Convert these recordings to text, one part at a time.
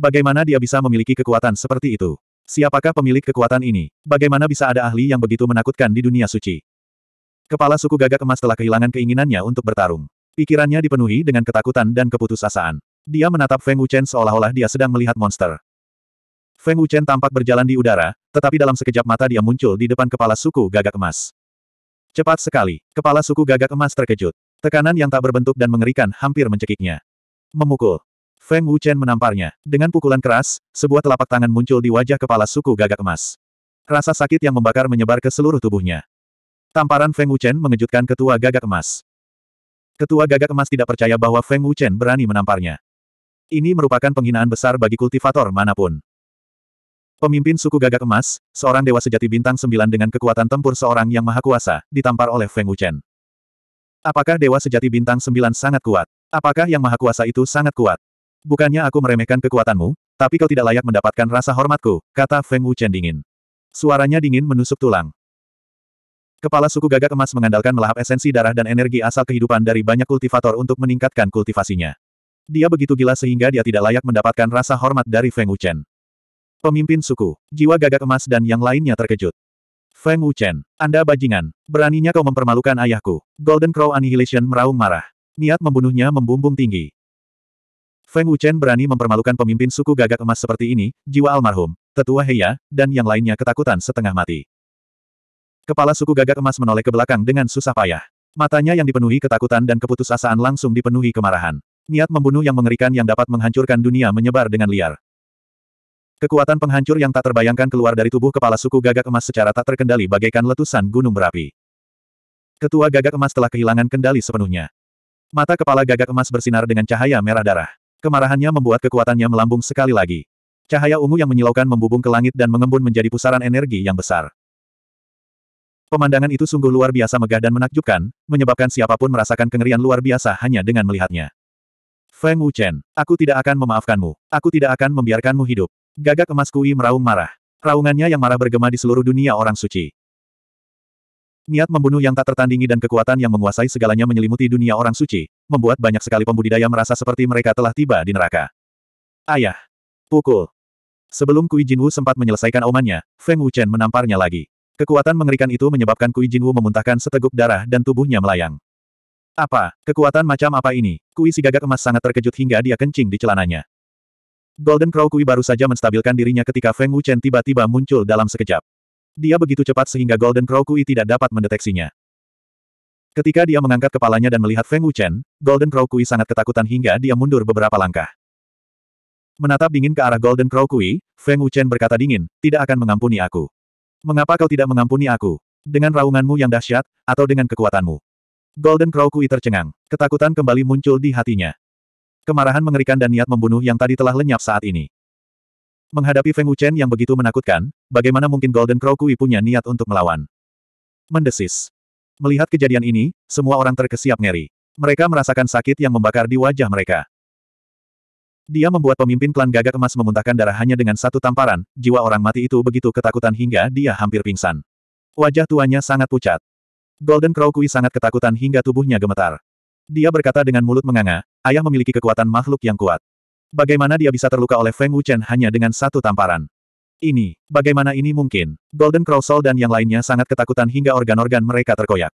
Bagaimana dia bisa memiliki kekuatan seperti itu? Siapakah pemilik kekuatan ini? Bagaimana bisa ada ahli yang begitu menakutkan di dunia suci? Kepala suku gagak emas telah kehilangan keinginannya untuk bertarung. Pikirannya dipenuhi dengan ketakutan dan keputusasaan. Dia menatap Feng Wuchen seolah-olah dia sedang melihat monster. Feng Wuchen tampak berjalan di udara, tetapi dalam sekejap mata dia muncul di depan kepala suku gagak emas. Cepat sekali, kepala suku gagak emas terkejut. Tekanan yang tak berbentuk dan mengerikan hampir mencekiknya. Memukul. Feng Wuchen menamparnya. Dengan pukulan keras, sebuah telapak tangan muncul di wajah kepala suku gagak emas. Rasa sakit yang membakar menyebar ke seluruh tubuhnya. Tamparan Feng Wuchen mengejutkan ketua gagak emas. Ketua gagak emas tidak percaya bahwa Feng Wuchen berani menamparnya. Ini merupakan penghinaan besar bagi kultivator manapun. Pemimpin suku gagak emas, seorang dewa sejati bintang sembilan dengan kekuatan tempur seorang yang maha kuasa, ditampar oleh Feng Wuchen. Apakah dewa sejati bintang sembilan sangat kuat? Apakah yang maha kuasa itu sangat kuat? Bukannya aku meremehkan kekuatanmu, tapi kau tidak layak mendapatkan rasa hormatku, kata Feng Wuchen dingin. Suaranya dingin menusuk tulang. Kepala suku gagak emas mengandalkan melahap esensi darah dan energi asal kehidupan dari banyak kultivator untuk meningkatkan kultivasinya. Dia begitu gila sehingga dia tidak layak mendapatkan rasa hormat dari Feng Wuchen. Pemimpin suku, jiwa gagak emas dan yang lainnya terkejut. Feng Wuchen, Anda bajingan, beraninya kau mempermalukan ayahku. Golden Crow Annihilation meraung marah. Niat membunuhnya membumbung tinggi. Feng Wuchen berani mempermalukan pemimpin suku gagak emas seperti ini, jiwa almarhum, tetua Heya, dan yang lainnya ketakutan setengah mati. Kepala suku gagak emas menoleh ke belakang dengan susah payah. Matanya yang dipenuhi ketakutan dan keputusasaan langsung dipenuhi kemarahan. Niat membunuh yang mengerikan yang dapat menghancurkan dunia menyebar dengan liar. Kekuatan penghancur yang tak terbayangkan keluar dari tubuh kepala suku gagak emas secara tak terkendali bagaikan letusan gunung berapi. Ketua gagak emas telah kehilangan kendali sepenuhnya. Mata kepala gagak emas bersinar dengan cahaya merah darah. Kemarahannya membuat kekuatannya melambung sekali lagi. Cahaya ungu yang menyilaukan membubung ke langit dan mengembun menjadi pusaran energi yang besar. Pemandangan itu sungguh luar biasa megah dan menakjubkan, menyebabkan siapapun merasakan kengerian luar biasa hanya dengan melihatnya. Feng Wuchen, aku tidak akan memaafkanmu. Aku tidak akan membiarkanmu hidup. Gagak emas Kui meraung marah. Raungannya yang marah bergema di seluruh dunia orang suci. Niat membunuh yang tak tertandingi dan kekuatan yang menguasai segalanya menyelimuti dunia orang suci, membuat banyak sekali pembudidaya merasa seperti mereka telah tiba di neraka. Ayah! Pukul! Sebelum Kui Jinwu sempat menyelesaikan omannya, Feng Wuchen menamparnya lagi. Kekuatan mengerikan itu menyebabkan Kui Jinwu memuntahkan seteguk darah dan tubuhnya melayang. Apa, kekuatan macam apa ini? Kui si gagak emas sangat terkejut hingga dia kencing di celananya. Golden Crow Kui baru saja menstabilkan dirinya ketika Feng Wuchen tiba-tiba muncul dalam sekejap. Dia begitu cepat sehingga Golden Crow Kui tidak dapat mendeteksinya. Ketika dia mengangkat kepalanya dan melihat Feng Wuchen, Golden Crow Kui sangat ketakutan hingga dia mundur beberapa langkah. Menatap dingin ke arah Golden Crow Kui, Feng Wuchen berkata dingin, tidak akan mengampuni aku. Mengapa kau tidak mengampuni aku? Dengan raunganmu yang dahsyat, atau dengan kekuatanmu? Golden Crow Kui tercengang. Ketakutan kembali muncul di hatinya. Kemarahan mengerikan dan niat membunuh yang tadi telah lenyap saat ini. Menghadapi Feng Wuchen yang begitu menakutkan, bagaimana mungkin Golden Crow Kui punya niat untuk melawan? Mendesis. Melihat kejadian ini, semua orang terkesiap ngeri. Mereka merasakan sakit yang membakar di wajah mereka. Dia membuat pemimpin klan gagak emas memuntahkan darah hanya dengan satu tamparan, jiwa orang mati itu begitu ketakutan hingga dia hampir pingsan. Wajah tuanya sangat pucat. Golden Crow Kui sangat ketakutan hingga tubuhnya gemetar. Dia berkata dengan mulut menganga, ayah memiliki kekuatan makhluk yang kuat. Bagaimana dia bisa terluka oleh Feng Wuchen hanya dengan satu tamparan? Ini, bagaimana ini mungkin? Golden Crow Soul dan yang lainnya sangat ketakutan hingga organ-organ mereka terkoyak.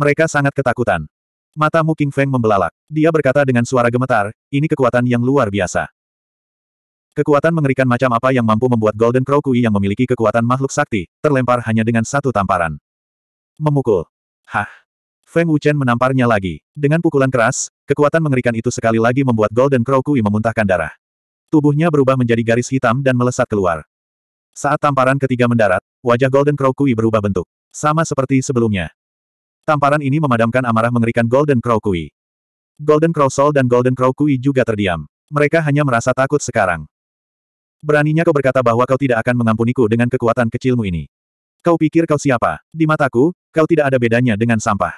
Mereka sangat ketakutan. Matamu King Feng membelalak. Dia berkata dengan suara gemetar, ini kekuatan yang luar biasa. Kekuatan mengerikan macam apa yang mampu membuat Golden Crow Kui yang memiliki kekuatan makhluk sakti, terlempar hanya dengan satu tamparan. Memukul. Hah, Feng Wuchen menamparnya lagi. Dengan pukulan keras, kekuatan mengerikan itu sekali lagi membuat Golden Crow Kui memuntahkan darah. Tubuhnya berubah menjadi garis hitam dan melesat keluar. Saat tamparan ketiga mendarat, wajah Golden Crow Kui berubah bentuk. Sama seperti sebelumnya. Tamparan ini memadamkan amarah mengerikan Golden Crow Kui. Golden Crow Soul dan Golden Crow Kui juga terdiam. Mereka hanya merasa takut sekarang. Beraninya kau berkata bahwa kau tidak akan mengampuniku dengan kekuatan kecilmu ini. Kau pikir kau siapa? Di mataku, kau tidak ada bedanya dengan sampah.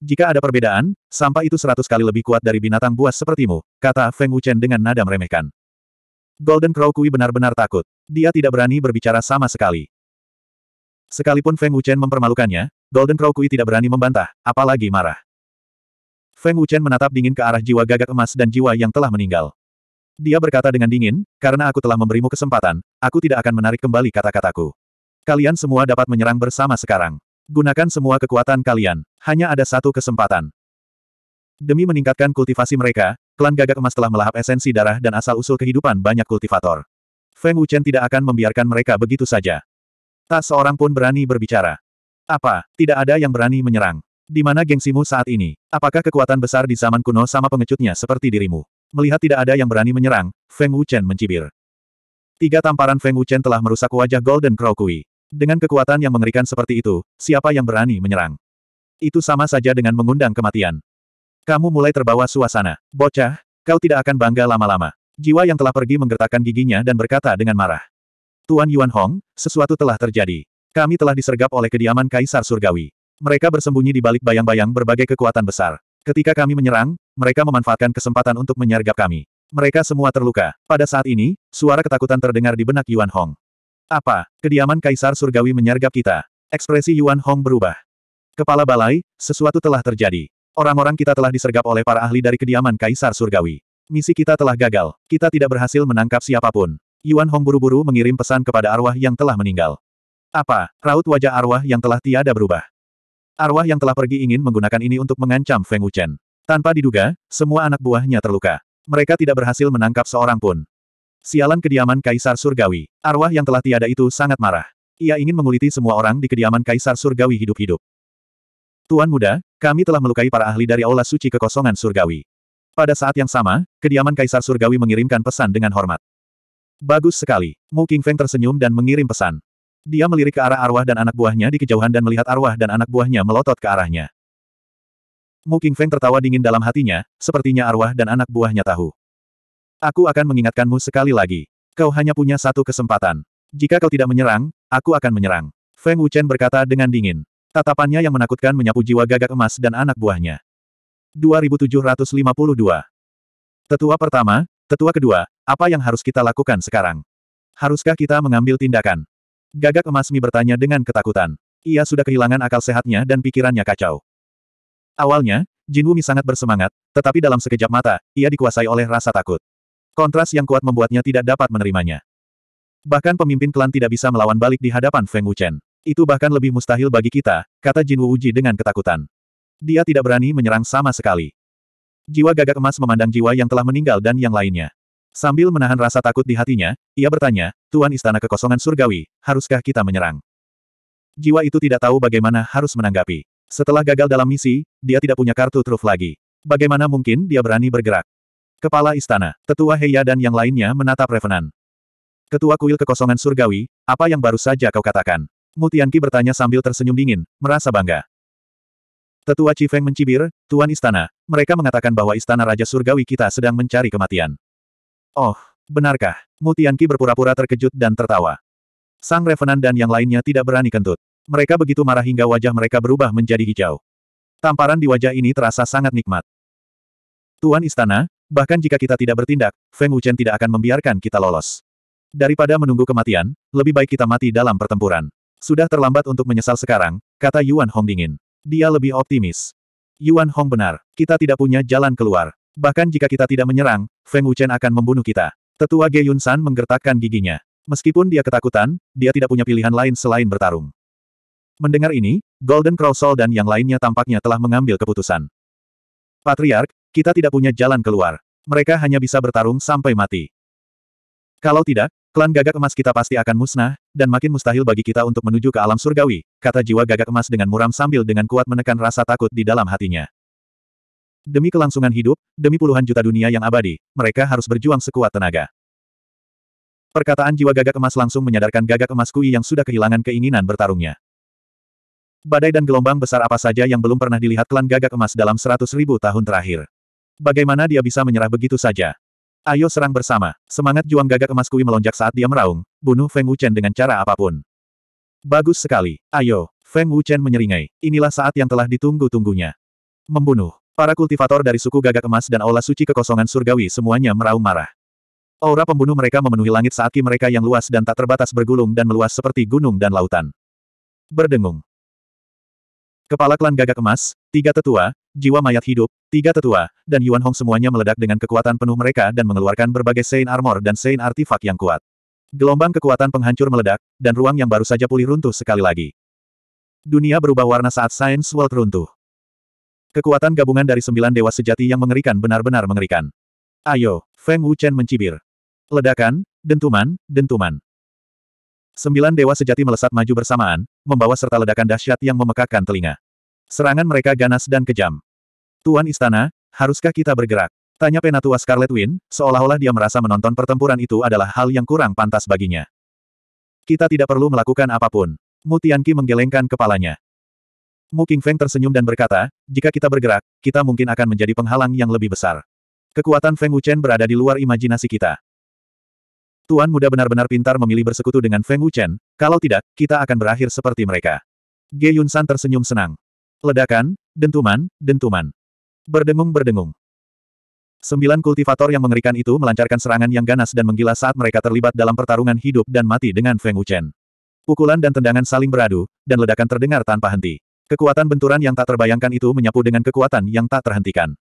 Jika ada perbedaan, sampah itu seratus kali lebih kuat dari binatang buas sepertimu, kata Feng Wuchen dengan nada meremehkan. Golden Crow Kui benar-benar takut. Dia tidak berani berbicara sama sekali. Sekalipun Feng Wuchen mempermalukannya, Golden Crow Kui tidak berani membantah, apalagi marah. Feng Wuchen menatap dingin ke arah jiwa gagak emas dan jiwa yang telah meninggal. Dia berkata dengan dingin, karena aku telah memberimu kesempatan, aku tidak akan menarik kembali kata-kataku. Kalian semua dapat menyerang bersama sekarang. Gunakan semua kekuatan kalian, hanya ada satu kesempatan. Demi meningkatkan kultivasi mereka, klan gagak emas telah melahap esensi darah dan asal-usul kehidupan banyak kultivator. Feng Wuchen tidak akan membiarkan mereka begitu saja. Tak seorang pun berani berbicara. Apa, tidak ada yang berani menyerang. Di mana gengsimu saat ini? Apakah kekuatan besar di zaman kuno sama pengecutnya seperti dirimu? Melihat tidak ada yang berani menyerang, Feng Wuchen mencibir. Tiga tamparan Feng Wuchen telah merusak wajah Golden Crow Kui. Dengan kekuatan yang mengerikan seperti itu, siapa yang berani menyerang? Itu sama saja dengan mengundang kematian. Kamu mulai terbawa suasana. Bocah, kau tidak akan bangga lama-lama. Jiwa yang telah pergi menggertakkan giginya dan berkata dengan marah. Tuan Yuan Hong, sesuatu telah terjadi. Kami telah disergap oleh kediaman Kaisar Surgawi. Mereka bersembunyi di balik bayang-bayang berbagai kekuatan besar. Ketika kami menyerang, mereka memanfaatkan kesempatan untuk menyergap kami. Mereka semua terluka. Pada saat ini, suara ketakutan terdengar di benak Yuan Hong. Apa, kediaman Kaisar Surgawi menyergap kita? Ekspresi Yuan Hong berubah. Kepala balai, sesuatu telah terjadi. Orang-orang kita telah disergap oleh para ahli dari kediaman Kaisar Surgawi. Misi kita telah gagal, kita tidak berhasil menangkap siapapun. Yuan Hong buru-buru mengirim pesan kepada arwah yang telah meninggal. Apa, raut wajah arwah yang telah tiada berubah. Arwah yang telah pergi ingin menggunakan ini untuk mengancam Feng Wuchen. Tanpa diduga, semua anak buahnya terluka. Mereka tidak berhasil menangkap seorang pun. Sialan kediaman Kaisar Surgawi. Arwah yang telah tiada itu sangat marah. Ia ingin menguliti semua orang di kediaman Kaisar Surgawi hidup-hidup. Tuan muda, kami telah melukai para ahli dari Aula Suci Kekosongan Surgawi. Pada saat yang sama, kediaman Kaisar Surgawi mengirimkan pesan dengan hormat. Bagus sekali. Mu King Feng tersenyum dan mengirim pesan. Dia melirik ke arah arwah dan anak buahnya di kejauhan dan melihat arwah dan anak buahnya melotot ke arahnya. Mu King Feng tertawa dingin dalam hatinya, sepertinya arwah dan anak buahnya tahu. Aku akan mengingatkanmu sekali lagi. Kau hanya punya satu kesempatan. Jika kau tidak menyerang, aku akan menyerang. Feng Wuchen berkata dengan dingin. Tatapannya yang menakutkan menyapu jiwa gagak emas dan anak buahnya. 2752. Tetua pertama, tetua kedua, apa yang harus kita lakukan sekarang? Haruskah kita mengambil tindakan? Gagak emas Mi bertanya dengan ketakutan. Ia sudah kehilangan akal sehatnya dan pikirannya kacau. Awalnya, Jin Wumi sangat bersemangat, tetapi dalam sekejap mata, ia dikuasai oleh rasa takut. Kontras yang kuat membuatnya tidak dapat menerimanya. Bahkan pemimpin klan tidak bisa melawan balik di hadapan Feng Wuchen. Itu bahkan lebih mustahil bagi kita, kata Jin Wuji dengan ketakutan. Dia tidak berani menyerang sama sekali. Jiwa gagak emas memandang jiwa yang telah meninggal dan yang lainnya. Sambil menahan rasa takut di hatinya, ia bertanya, Tuan Istana Kekosongan Surgawi, haruskah kita menyerang? Jiwa itu tidak tahu bagaimana harus menanggapi. Setelah gagal dalam misi, dia tidak punya kartu truf lagi. Bagaimana mungkin dia berani bergerak? Kepala istana, tetua Heya dan yang lainnya menatap Revenant. Ketua kuil kekosongan surgawi, apa yang baru saja kau katakan? Mutianki bertanya sambil tersenyum dingin, merasa bangga. Tetua Cifeng mencibir, Tuan Istana, mereka mengatakan bahwa Istana Raja Surgawi kita sedang mencari kematian. Oh, benarkah? Mutianki berpura-pura terkejut dan tertawa. Sang Revenant dan yang lainnya tidak berani kentut. Mereka begitu marah hingga wajah mereka berubah menjadi hijau. Tamparan di wajah ini terasa sangat nikmat. Tuan Istana, Bahkan jika kita tidak bertindak, Feng Wuchen tidak akan membiarkan kita lolos. Daripada menunggu kematian, lebih baik kita mati dalam pertempuran. Sudah terlambat untuk menyesal sekarang, kata Yuan Hong dingin. Dia lebih optimis. Yuan Hong benar, kita tidak punya jalan keluar. Bahkan jika kita tidak menyerang, Feng Wuchen akan membunuh kita. Tetua Ge Yun San menggertakkan giginya. Meskipun dia ketakutan, dia tidak punya pilihan lain selain bertarung. Mendengar ini, Golden Crow Soul dan yang lainnya tampaknya telah mengambil keputusan. Patriark, kita tidak punya jalan keluar. Mereka hanya bisa bertarung sampai mati. Kalau tidak, klan gagak emas kita pasti akan musnah, dan makin mustahil bagi kita untuk menuju ke alam surgawi, kata jiwa gagak emas dengan muram sambil dengan kuat menekan rasa takut di dalam hatinya. Demi kelangsungan hidup, demi puluhan juta dunia yang abadi, mereka harus berjuang sekuat tenaga. Perkataan jiwa gagak emas langsung menyadarkan gagak emas Kui yang sudah kehilangan keinginan bertarungnya. Badai dan gelombang besar apa saja yang belum pernah dilihat klan gagak emas dalam seratus ribu tahun terakhir. Bagaimana dia bisa menyerah begitu saja? Ayo serang bersama. Semangat juang gagak emas kui melonjak saat dia meraung, bunuh Feng Wuchen dengan cara apapun. Bagus sekali. Ayo. Feng Wuchen menyeringai. Inilah saat yang telah ditunggu-tunggunya. Membunuh. Para kultivator dari suku gagak emas dan aula suci kekosongan surgawi semuanya meraung marah. Aura pembunuh mereka memenuhi langit saat ki mereka yang luas dan tak terbatas bergulung dan meluas seperti gunung dan lautan. Berdengung. Kepala klan gagak emas, tiga tetua, jiwa mayat hidup, tiga tetua, dan Yuan Hong semuanya meledak dengan kekuatan penuh mereka dan mengeluarkan berbagai sein Armor dan sein Artifak yang kuat. Gelombang kekuatan penghancur meledak, dan ruang yang baru saja pulih runtuh sekali lagi. Dunia berubah warna saat Science World runtuh. Kekuatan gabungan dari sembilan dewa sejati yang mengerikan benar-benar mengerikan. Ayo, Feng Wuchen mencibir. Ledakan, dentuman, dentuman. Sembilan dewa sejati melesat maju bersamaan, membawa serta ledakan dahsyat yang memekakkan telinga. Serangan mereka ganas dan kejam. Tuan Istana, haruskah kita bergerak? Tanya Penatua Scarlet Wind seolah-olah dia merasa menonton pertempuran itu adalah hal yang kurang pantas baginya. Kita tidak perlu melakukan apapun. Mutianki menggelengkan kepalanya. Mu Feng tersenyum dan berkata, jika kita bergerak, kita mungkin akan menjadi penghalang yang lebih besar. Kekuatan Feng Wuchen berada di luar imajinasi kita. Tuan muda benar-benar pintar memilih bersekutu dengan Feng Wuchen, kalau tidak, kita akan berakhir seperti mereka. Ge Yun San tersenyum senang. Ledakan, dentuman, dentuman. Berdengung-berdengung. Sembilan kultivator yang mengerikan itu melancarkan serangan yang ganas dan menggila saat mereka terlibat dalam pertarungan hidup dan mati dengan Feng Wuchen. Pukulan dan tendangan saling beradu, dan ledakan terdengar tanpa henti. Kekuatan benturan yang tak terbayangkan itu menyapu dengan kekuatan yang tak terhentikan.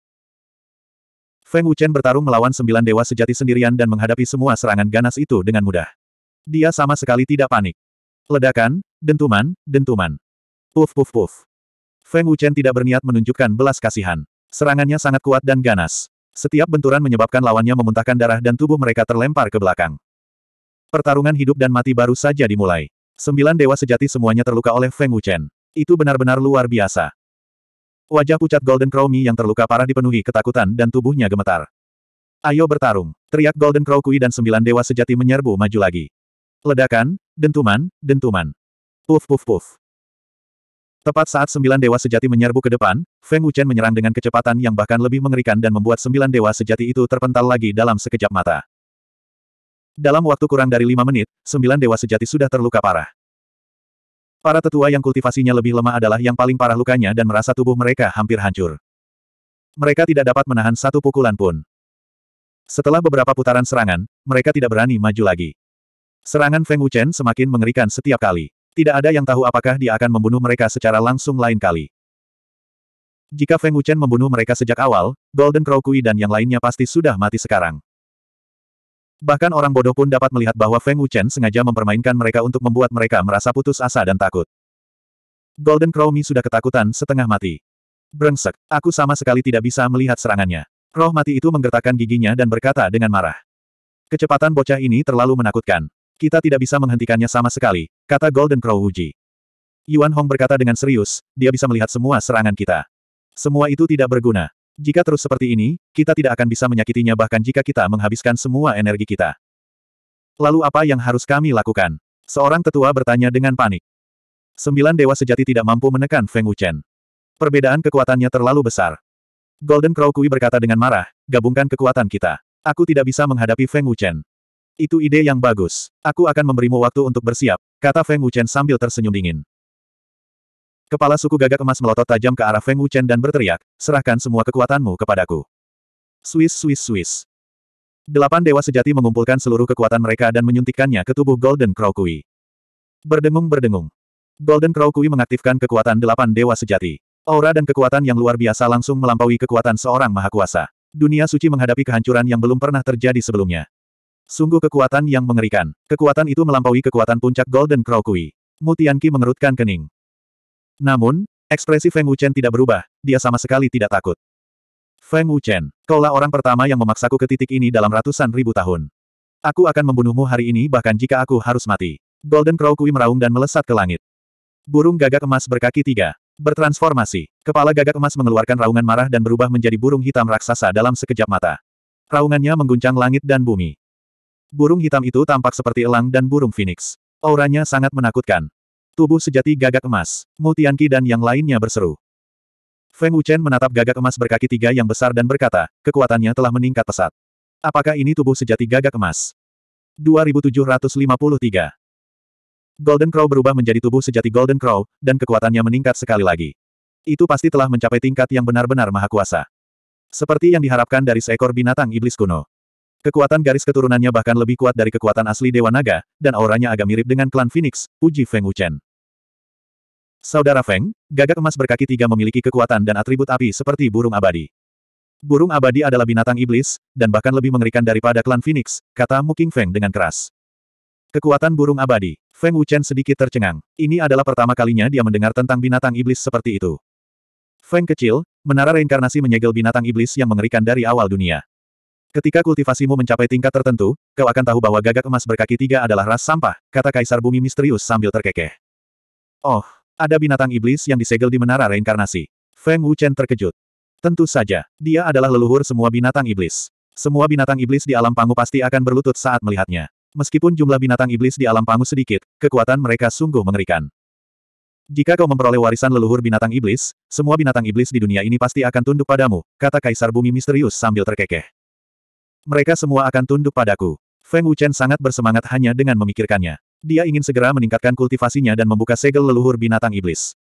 Feng Wuchen bertarung melawan sembilan dewa sejati sendirian dan menghadapi semua serangan ganas itu dengan mudah. Dia sama sekali tidak panik. Ledakan, dentuman, dentuman. Puf puf puf. Feng Wuchen tidak berniat menunjukkan belas kasihan. Serangannya sangat kuat dan ganas. Setiap benturan menyebabkan lawannya memuntahkan darah dan tubuh mereka terlempar ke belakang. Pertarungan hidup dan mati baru saja dimulai. Sembilan dewa sejati semuanya terluka oleh Feng Wuchen. Itu benar-benar luar biasa. Wajah pucat Golden Crow Mi yang terluka parah dipenuhi ketakutan dan tubuhnya gemetar. Ayo bertarung, teriak Golden Crow Kui dan sembilan dewa sejati menyerbu maju lagi. Ledakan, dentuman, dentuman. Puf puf puf. Tepat saat sembilan dewa sejati menyerbu ke depan, Feng Wuchen menyerang dengan kecepatan yang bahkan lebih mengerikan dan membuat sembilan dewa sejati itu terpental lagi dalam sekejap mata. Dalam waktu kurang dari lima menit, sembilan dewa sejati sudah terluka parah. Para tetua yang kultivasinya lebih lemah adalah yang paling parah lukanya dan merasa tubuh mereka hampir hancur. Mereka tidak dapat menahan satu pukulan pun. Setelah beberapa putaran serangan, mereka tidak berani maju lagi. Serangan Feng Wuchen semakin mengerikan setiap kali. Tidak ada yang tahu apakah dia akan membunuh mereka secara langsung lain kali. Jika Feng Wuchen membunuh mereka sejak awal, Golden Crow Kui dan yang lainnya pasti sudah mati sekarang. Bahkan orang bodoh pun dapat melihat bahwa Feng Wuchen sengaja mempermainkan mereka untuk membuat mereka merasa putus asa dan takut. Golden Crow Mi sudah ketakutan setengah mati. Brengsek, aku sama sekali tidak bisa melihat serangannya. Roh mati itu menggertakkan giginya dan berkata dengan marah. Kecepatan bocah ini terlalu menakutkan. Kita tidak bisa menghentikannya sama sekali, kata Golden Crow Wuji. Yuan Hong berkata dengan serius, dia bisa melihat semua serangan kita. Semua itu tidak berguna. Jika terus seperti ini, kita tidak akan bisa menyakitinya bahkan jika kita menghabiskan semua energi kita. Lalu apa yang harus kami lakukan? Seorang tetua bertanya dengan panik. Sembilan dewa sejati tidak mampu menekan Feng Wuchen. Perbedaan kekuatannya terlalu besar. Golden Crow Kui berkata dengan marah, gabungkan kekuatan kita. Aku tidak bisa menghadapi Feng Wuchen. Itu ide yang bagus. Aku akan memberimu waktu untuk bersiap, kata Feng Wuchen sambil tersenyum dingin. Kepala suku gagak emas melotot tajam ke arah Feng Wuchen dan berteriak, serahkan semua kekuatanmu kepadaku. Swiss Swiss Swiss. Delapan dewa sejati mengumpulkan seluruh kekuatan mereka dan menyuntikkannya ke tubuh Golden Crow Kui. Berdengung-berdengung. Golden Crow Kui mengaktifkan kekuatan delapan dewa sejati. Aura dan kekuatan yang luar biasa langsung melampaui kekuatan seorang maha kuasa. Dunia suci menghadapi kehancuran yang belum pernah terjadi sebelumnya. Sungguh kekuatan yang mengerikan. Kekuatan itu melampaui kekuatan puncak Golden Crow Kui. Mutianki mengerutkan kening. Namun, ekspresi Feng Wuchen tidak berubah, dia sama sekali tidak takut. Feng Wuchen, kaulah orang pertama yang memaksaku ke titik ini dalam ratusan ribu tahun. Aku akan membunuhmu hari ini bahkan jika aku harus mati. Golden Crow Kui meraung dan melesat ke langit. Burung gagak emas berkaki tiga. Bertransformasi. Kepala gagak emas mengeluarkan raungan marah dan berubah menjadi burung hitam raksasa dalam sekejap mata. Raungannya mengguncang langit dan bumi. Burung hitam itu tampak seperti elang dan burung phoenix. Auranya sangat menakutkan. Tubuh sejati gagak emas, Mu Tianqi dan yang lainnya berseru. Feng Wuchen menatap gagak emas berkaki tiga yang besar dan berkata, kekuatannya telah meningkat pesat. Apakah ini tubuh sejati gagak emas? 2753 Golden Crow berubah menjadi tubuh sejati Golden Crow, dan kekuatannya meningkat sekali lagi. Itu pasti telah mencapai tingkat yang benar-benar maha kuasa. Seperti yang diharapkan dari seekor binatang iblis kuno. Kekuatan garis keturunannya bahkan lebih kuat dari kekuatan asli Dewa Naga, dan auranya agak mirip dengan klan Phoenix, Puji Feng Wuchen. Saudara Feng, gagak emas berkaki tiga memiliki kekuatan dan atribut api seperti burung abadi. Burung abadi adalah binatang iblis, dan bahkan lebih mengerikan daripada klan Phoenix, kata Muking Feng dengan keras. Kekuatan burung abadi, Feng Wuchen sedikit tercengang. Ini adalah pertama kalinya dia mendengar tentang binatang iblis seperti itu. Feng kecil, menara reinkarnasi menyegel binatang iblis yang mengerikan dari awal dunia. Ketika kultivasimu mencapai tingkat tertentu, kau akan tahu bahwa gagak emas berkaki tiga adalah ras sampah, kata Kaisar Bumi misterius sambil terkekeh. Oh, ada binatang iblis yang disegel di menara reinkarnasi. Feng Wuchen terkejut. Tentu saja, dia adalah leluhur semua binatang iblis. Semua binatang iblis di alam pangu pasti akan berlutut saat melihatnya. Meskipun jumlah binatang iblis di alam pangu sedikit, kekuatan mereka sungguh mengerikan. Jika kau memperoleh warisan leluhur binatang iblis, semua binatang iblis di dunia ini pasti akan tunduk padamu, kata Kaisar Bumi misterius sambil terkekeh. Mereka semua akan tunduk padaku. Feng Wuchen sangat bersemangat hanya dengan memikirkannya. Dia ingin segera meningkatkan kultivasinya dan membuka segel leluhur binatang iblis.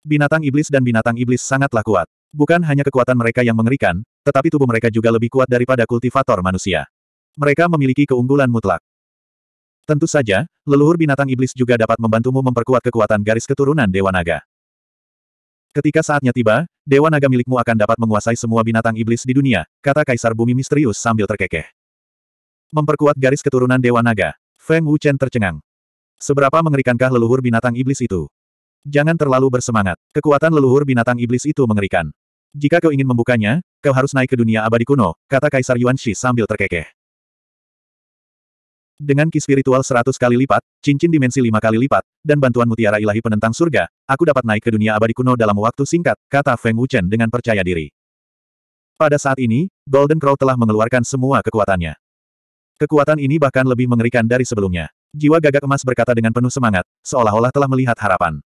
Binatang iblis dan binatang iblis sangatlah kuat. Bukan hanya kekuatan mereka yang mengerikan, tetapi tubuh mereka juga lebih kuat daripada kultivator manusia. Mereka memiliki keunggulan mutlak. Tentu saja, leluhur binatang iblis juga dapat membantumu memperkuat kekuatan garis keturunan Dewa Naga. Ketika saatnya tiba, Dewa Naga milikmu akan dapat menguasai semua binatang iblis di dunia, kata Kaisar Bumi Misterius sambil terkekeh. Memperkuat garis keturunan Dewa Naga, Feng Wuchen tercengang. Seberapa mengerikankah leluhur binatang iblis itu? Jangan terlalu bersemangat, kekuatan leluhur binatang iblis itu mengerikan. Jika kau ingin membukanya, kau harus naik ke dunia abadi kuno, kata Kaisar Yuan Shi sambil terkekeh. Dengan ki spiritual 100 kali lipat, cincin dimensi 5 kali lipat, dan bantuan mutiara ilahi penentang surga, aku dapat naik ke dunia abadi kuno dalam waktu singkat, kata Feng Wuchen dengan percaya diri. Pada saat ini, Golden Crow telah mengeluarkan semua kekuatannya. Kekuatan ini bahkan lebih mengerikan dari sebelumnya. Jiwa gagak emas berkata dengan penuh semangat, seolah-olah telah melihat harapan.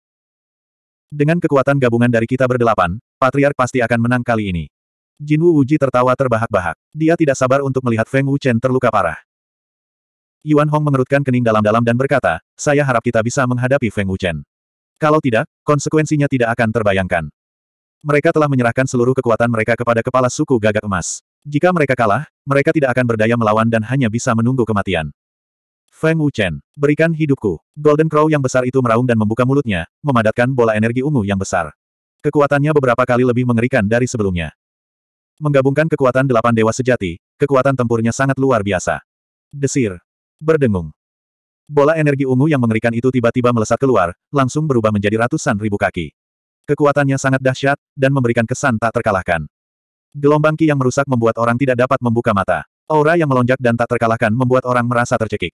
Dengan kekuatan gabungan dari kita berdelapan, Patriark pasti akan menang kali ini. Jin Wu Wuji tertawa terbahak-bahak. Dia tidak sabar untuk melihat Feng Wuchen terluka parah. Yuan Hong mengerutkan kening dalam-dalam dan berkata, saya harap kita bisa menghadapi Feng Wuchen. Kalau tidak, konsekuensinya tidak akan terbayangkan. Mereka telah menyerahkan seluruh kekuatan mereka kepada kepala suku gagak emas. Jika mereka kalah, mereka tidak akan berdaya melawan dan hanya bisa menunggu kematian. Feng Wuchen, berikan hidupku. Golden Crow yang besar itu meraung dan membuka mulutnya, memadatkan bola energi ungu yang besar. Kekuatannya beberapa kali lebih mengerikan dari sebelumnya. Menggabungkan kekuatan delapan dewa sejati, kekuatan tempurnya sangat luar biasa. Desir, berdengung. Bola energi ungu yang mengerikan itu tiba-tiba melesat keluar, langsung berubah menjadi ratusan ribu kaki. Kekuatannya sangat dahsyat, dan memberikan kesan tak terkalahkan. Gelombang ki yang merusak membuat orang tidak dapat membuka mata. Aura yang melonjak dan tak terkalahkan membuat orang merasa tercekik.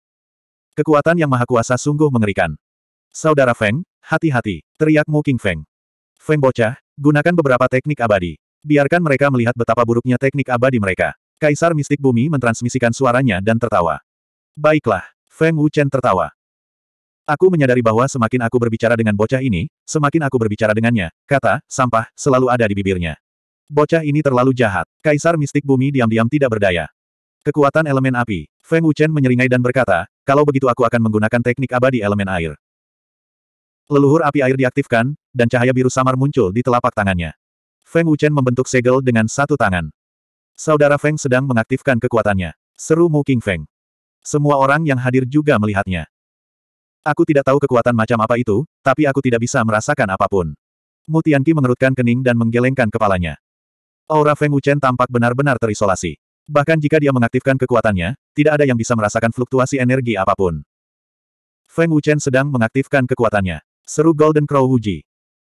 Kekuatan yang maha kuasa sungguh mengerikan. Saudara Feng, hati-hati, teriak Mu King Feng. Feng bocah, gunakan beberapa teknik abadi. Biarkan mereka melihat betapa buruknya teknik abadi mereka. Kaisar mistik bumi mentransmisikan suaranya dan tertawa. Baiklah, Feng Wuchen tertawa. Aku menyadari bahwa semakin aku berbicara dengan bocah ini, semakin aku berbicara dengannya, kata, sampah, selalu ada di bibirnya. Bocah ini terlalu jahat. Kaisar mistik bumi diam-diam tidak berdaya. Kekuatan elemen api. Feng Wuchen menyeringai dan berkata, kalau begitu aku akan menggunakan teknik abadi elemen air. Leluhur api air diaktifkan, dan cahaya biru samar muncul di telapak tangannya. Feng Wuchen membentuk segel dengan satu tangan. Saudara Feng sedang mengaktifkan kekuatannya. Seru Mu King Feng. Semua orang yang hadir juga melihatnya. Aku tidak tahu kekuatan macam apa itu, tapi aku tidak bisa merasakan apapun. Mutianki mengerutkan kening dan menggelengkan kepalanya. Aura Feng Wuchen tampak benar-benar terisolasi. Bahkan jika dia mengaktifkan kekuatannya, tidak ada yang bisa merasakan fluktuasi energi apapun. Feng Wuchen sedang mengaktifkan kekuatannya. Seru Golden Crow Wuji.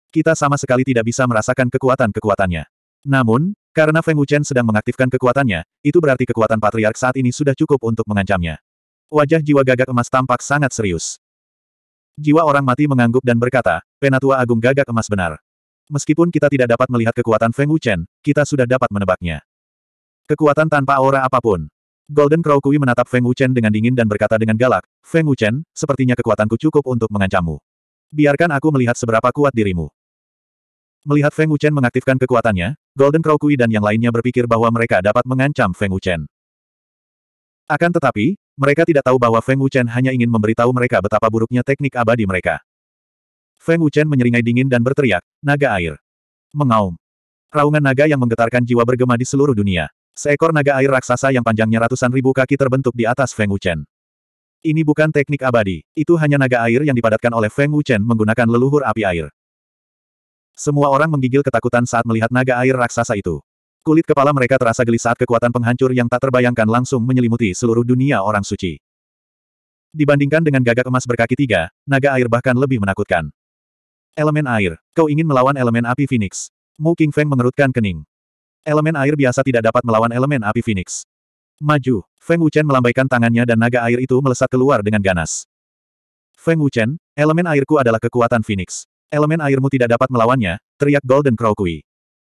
Kita sama sekali tidak bisa merasakan kekuatan-kekuatannya. Namun, karena Feng Wuchen sedang mengaktifkan kekuatannya, itu berarti kekuatan patriark saat ini sudah cukup untuk mengancamnya. Wajah jiwa gagak emas tampak sangat serius. Jiwa orang mati mengangguk dan berkata, Penatua Agung gagak emas benar. Meskipun kita tidak dapat melihat kekuatan Feng Wuchen, kita sudah dapat menebaknya. Kekuatan tanpa aura apapun. Golden Crow Kui menatap Feng Wuchen dengan dingin dan berkata dengan galak, Feng Wuchen, sepertinya kekuatanku cukup untuk mengancammu. Biarkan aku melihat seberapa kuat dirimu. Melihat Feng Wuchen mengaktifkan kekuatannya, Golden Crow Kui dan yang lainnya berpikir bahwa mereka dapat mengancam Feng Wuchen. Akan tetapi, mereka tidak tahu bahwa Feng Wuchen hanya ingin memberitahu mereka betapa buruknya teknik abadi mereka. Feng Wuchen menyeringai dingin dan berteriak, naga air. Mengaum. Raungan naga yang menggetarkan jiwa bergema di seluruh dunia. Seekor naga air raksasa yang panjangnya ratusan ribu kaki terbentuk di atas Feng Wuchen. Ini bukan teknik abadi, itu hanya naga air yang dipadatkan oleh Feng Wuchen menggunakan leluhur api air. Semua orang menggigil ketakutan saat melihat naga air raksasa itu. Kulit kepala mereka terasa geli saat kekuatan penghancur yang tak terbayangkan langsung menyelimuti seluruh dunia orang suci. Dibandingkan dengan gagak emas berkaki tiga, naga air bahkan lebih menakutkan. Elemen air, kau ingin melawan elemen api Phoenix. Mu Feng mengerutkan kening. Elemen air biasa tidak dapat melawan elemen api Phoenix. Maju, Feng Wuchen melambaikan tangannya dan naga air itu melesat keluar dengan ganas. Feng Wuchen, elemen airku adalah kekuatan Phoenix. Elemen airmu tidak dapat melawannya, teriak Golden Crow Kui.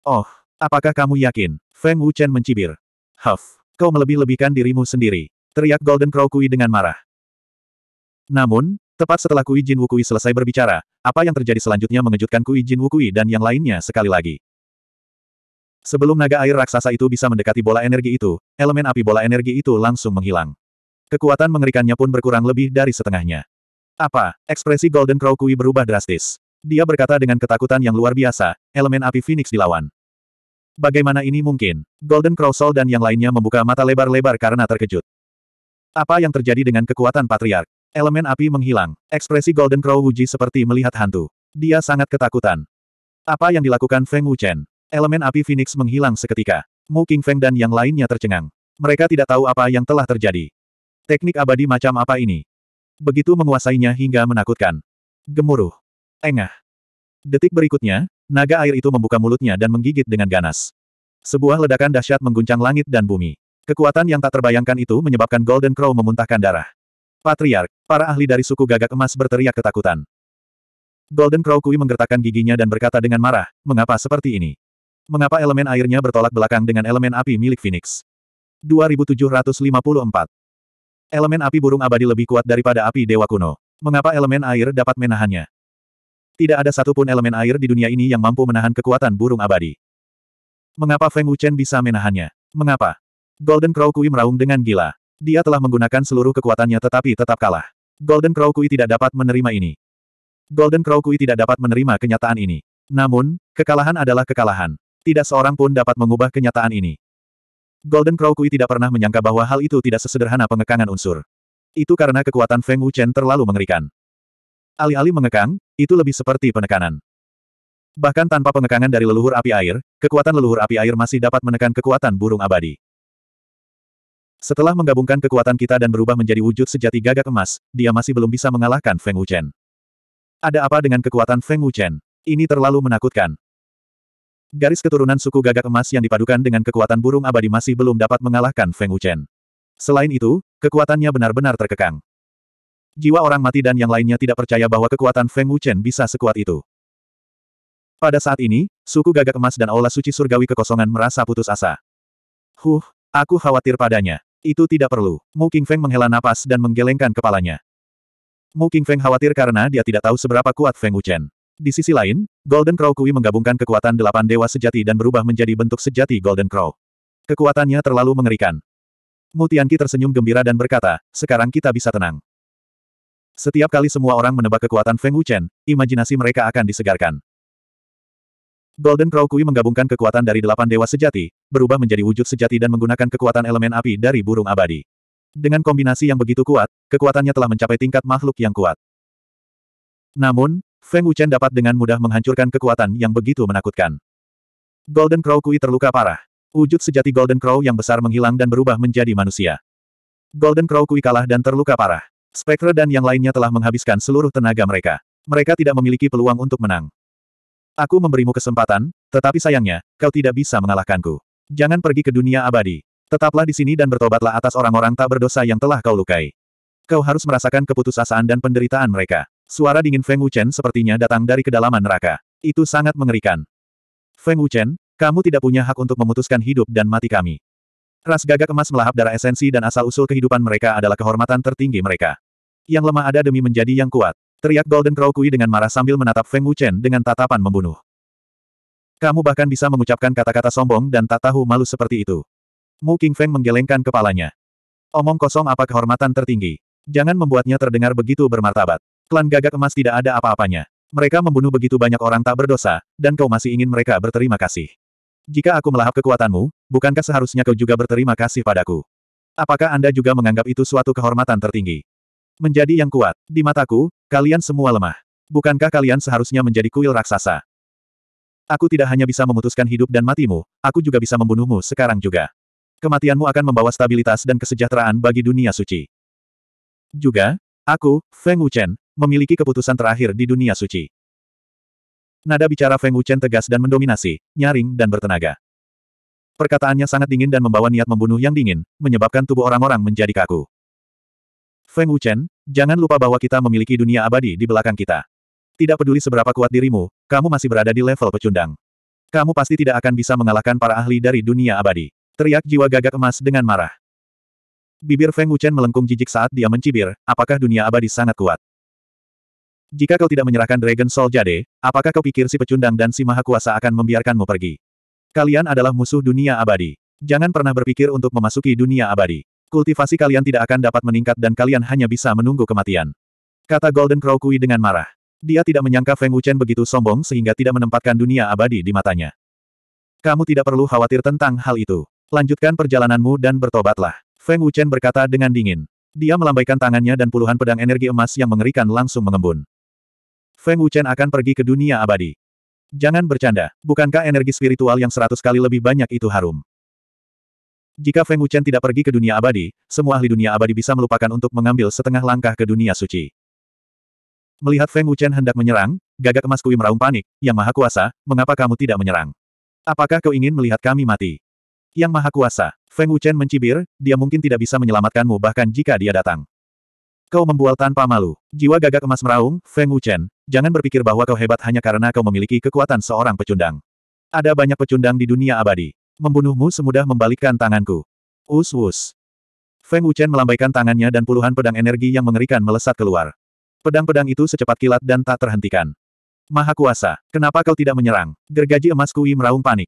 Oh, apakah kamu yakin? Feng Wuchen mencibir. Huff, kau melebih-lebihkan dirimu sendiri. Teriak Golden Crow Kui dengan marah. Namun, tepat setelah Kui Jin Wukui selesai berbicara, apa yang terjadi selanjutnya mengejutkan Kui Jin Wukui dan yang lainnya sekali lagi. Sebelum naga air raksasa itu bisa mendekati bola energi itu, elemen api bola energi itu langsung menghilang. Kekuatan mengerikannya pun berkurang lebih dari setengahnya. Apa? Ekspresi Golden Crow Kui berubah drastis. Dia berkata dengan ketakutan yang luar biasa, elemen api Phoenix dilawan. Bagaimana ini mungkin? Golden Crow Soul dan yang lainnya membuka mata lebar-lebar karena terkejut. Apa yang terjadi dengan kekuatan patriark? Elemen api menghilang. Ekspresi Golden Crow Wuji seperti melihat hantu. Dia sangat ketakutan. Apa yang dilakukan Feng Wuchen? Elemen api Phoenix menghilang seketika. Mu King Feng dan yang lainnya tercengang. Mereka tidak tahu apa yang telah terjadi. Teknik abadi macam apa ini? Begitu menguasainya hingga menakutkan. Gemuruh. Engah. Detik berikutnya, naga air itu membuka mulutnya dan menggigit dengan ganas. Sebuah ledakan dahsyat mengguncang langit dan bumi. Kekuatan yang tak terbayangkan itu menyebabkan Golden Crow memuntahkan darah. Patriark, para ahli dari suku gagak emas berteriak ketakutan. Golden Crow Kui menggertakkan giginya dan berkata dengan marah, mengapa seperti ini? Mengapa elemen airnya bertolak belakang dengan elemen api milik Phoenix? 2754. Elemen api burung abadi lebih kuat daripada api dewa kuno. Mengapa elemen air dapat menahannya? Tidak ada satupun elemen air di dunia ini yang mampu menahan kekuatan burung abadi. Mengapa Feng Wuchen bisa menahannya? Mengapa? Golden Crow Kui meraung dengan gila. Dia telah menggunakan seluruh kekuatannya tetapi tetap kalah. Golden Crow Kui tidak dapat menerima ini. Golden Crow Kui tidak dapat menerima kenyataan ini. Namun, kekalahan adalah kekalahan. Tidak seorang pun dapat mengubah kenyataan ini. Golden Crow Kui tidak pernah menyangka bahwa hal itu tidak sesederhana pengekangan unsur. Itu karena kekuatan Feng Wuchen terlalu mengerikan. Alih-alih mengekang, itu lebih seperti penekanan. Bahkan tanpa pengekangan dari leluhur api air, kekuatan leluhur api air masih dapat menekan kekuatan burung abadi. Setelah menggabungkan kekuatan kita dan berubah menjadi wujud sejati gagak emas, dia masih belum bisa mengalahkan Feng Wuchen. Ada apa dengan kekuatan Feng Wuchen? Ini terlalu menakutkan. Garis keturunan suku gagak emas yang dipadukan dengan kekuatan burung abadi masih belum dapat mengalahkan Feng Wuchen. Selain itu, kekuatannya benar-benar terkekang. Jiwa orang mati dan yang lainnya tidak percaya bahwa kekuatan Feng Wuchen bisa sekuat itu. Pada saat ini, suku gagak emas dan aula suci surgawi kekosongan merasa putus asa. Huh, aku khawatir padanya. Itu tidak perlu. Mu King Feng menghela napas dan menggelengkan kepalanya. Mu King Feng khawatir karena dia tidak tahu seberapa kuat Feng Wuchen. Di sisi lain, Golden Crow Kui menggabungkan kekuatan delapan dewa sejati dan berubah menjadi bentuk sejati Golden Crow. Kekuatannya terlalu mengerikan. Mutianki tersenyum gembira dan berkata, sekarang kita bisa tenang. Setiap kali semua orang menebak kekuatan Feng Wuchen, imajinasi mereka akan disegarkan. Golden Crow Kui menggabungkan kekuatan dari delapan dewa sejati, berubah menjadi wujud sejati dan menggunakan kekuatan elemen api dari burung abadi. Dengan kombinasi yang begitu kuat, kekuatannya telah mencapai tingkat makhluk yang kuat. Namun, Feng Wuchen dapat dengan mudah menghancurkan kekuatan yang begitu menakutkan. Golden Crow Kui terluka parah. Wujud sejati Golden Crow yang besar menghilang dan berubah menjadi manusia. Golden Crow Kui kalah dan terluka parah. Spectre dan yang lainnya telah menghabiskan seluruh tenaga mereka. Mereka tidak memiliki peluang untuk menang. Aku memberimu kesempatan, tetapi sayangnya, kau tidak bisa mengalahkanku. Jangan pergi ke dunia abadi. Tetaplah di sini dan bertobatlah atas orang-orang tak berdosa yang telah kau lukai. Kau harus merasakan keputusasaan dan penderitaan mereka. Suara dingin Feng Wuchen sepertinya datang dari kedalaman neraka. Itu sangat mengerikan. Feng Wuchen, kamu tidak punya hak untuk memutuskan hidup dan mati kami. Ras gagak emas melahap darah esensi dan asal-usul kehidupan mereka adalah kehormatan tertinggi mereka. Yang lemah ada demi menjadi yang kuat. Teriak Golden Crow Kui dengan marah sambil menatap Feng Wuchen dengan tatapan membunuh. Kamu bahkan bisa mengucapkan kata-kata sombong dan tak tahu malu seperti itu. Mu King Feng menggelengkan kepalanya. Omong kosong apa kehormatan tertinggi. Jangan membuatnya terdengar begitu bermartabat. Klan gagak emas tidak ada apa-apanya. Mereka membunuh begitu banyak orang tak berdosa, dan kau masih ingin mereka berterima kasih. Jika aku melahap kekuatanmu, bukankah seharusnya kau juga berterima kasih padaku? Apakah Anda juga menganggap itu suatu kehormatan tertinggi? Menjadi yang kuat, di mataku, kalian semua lemah. Bukankah kalian seharusnya menjadi kuil raksasa? Aku tidak hanya bisa memutuskan hidup dan matimu, aku juga bisa membunuhmu sekarang juga. Kematianmu akan membawa stabilitas dan kesejahteraan bagi dunia suci. Juga, aku, Feng Wuchen, memiliki keputusan terakhir di dunia suci. Nada bicara Feng Wuchen tegas dan mendominasi, nyaring dan bertenaga. Perkataannya sangat dingin dan membawa niat membunuh yang dingin, menyebabkan tubuh orang-orang menjadi kaku. Feng Wuchen, jangan lupa bahwa kita memiliki dunia abadi di belakang kita. Tidak peduli seberapa kuat dirimu, kamu masih berada di level pecundang. Kamu pasti tidak akan bisa mengalahkan para ahli dari dunia abadi. Teriak jiwa gagak emas dengan marah. Bibir Feng Wuchen melengkung jijik saat dia mencibir, apakah dunia abadi sangat kuat. Jika kau tidak menyerahkan Dragon Soul Jade, apakah kau pikir si pecundang dan si maha kuasa akan membiarkanmu pergi? Kalian adalah musuh dunia abadi. Jangan pernah berpikir untuk memasuki dunia abadi. Kultivasi kalian tidak akan dapat meningkat dan kalian hanya bisa menunggu kematian. Kata Golden Crow Kui dengan marah. Dia tidak menyangka Feng Wuchen begitu sombong sehingga tidak menempatkan dunia abadi di matanya. Kamu tidak perlu khawatir tentang hal itu. Lanjutkan perjalananmu dan bertobatlah. Feng Wuchen berkata dengan dingin. Dia melambaikan tangannya dan puluhan pedang energi emas yang mengerikan langsung mengembun. Feng Wuchen akan pergi ke dunia abadi. Jangan bercanda, bukankah energi spiritual yang seratus kali lebih banyak itu harum? Jika Feng Wuchen tidak pergi ke dunia abadi, semua ahli dunia abadi bisa melupakan untuk mengambil setengah langkah ke dunia suci. Melihat Feng Wuchen hendak menyerang, gagak emas Kui meraung panik, Yang Maha Kuasa, mengapa kamu tidak menyerang? Apakah kau ingin melihat kami mati? Yang Maha Kuasa, Feng Wuchen mencibir, dia mungkin tidak bisa menyelamatkanmu bahkan jika dia datang. Kau membual tanpa malu. Jiwa gagak emas meraung, Feng Wuchen, jangan berpikir bahwa kau hebat hanya karena kau memiliki kekuatan seorang pecundang. Ada banyak pecundang di dunia abadi. Membunuhmu semudah membalikkan tanganku. Us us. Feng Wuchen melambaikan tangannya dan puluhan pedang energi yang mengerikan melesat keluar. Pedang-pedang itu secepat kilat dan tak terhentikan. Maha Kuasa, kenapa kau tidak menyerang? Gergaji emas Kui meraung panik.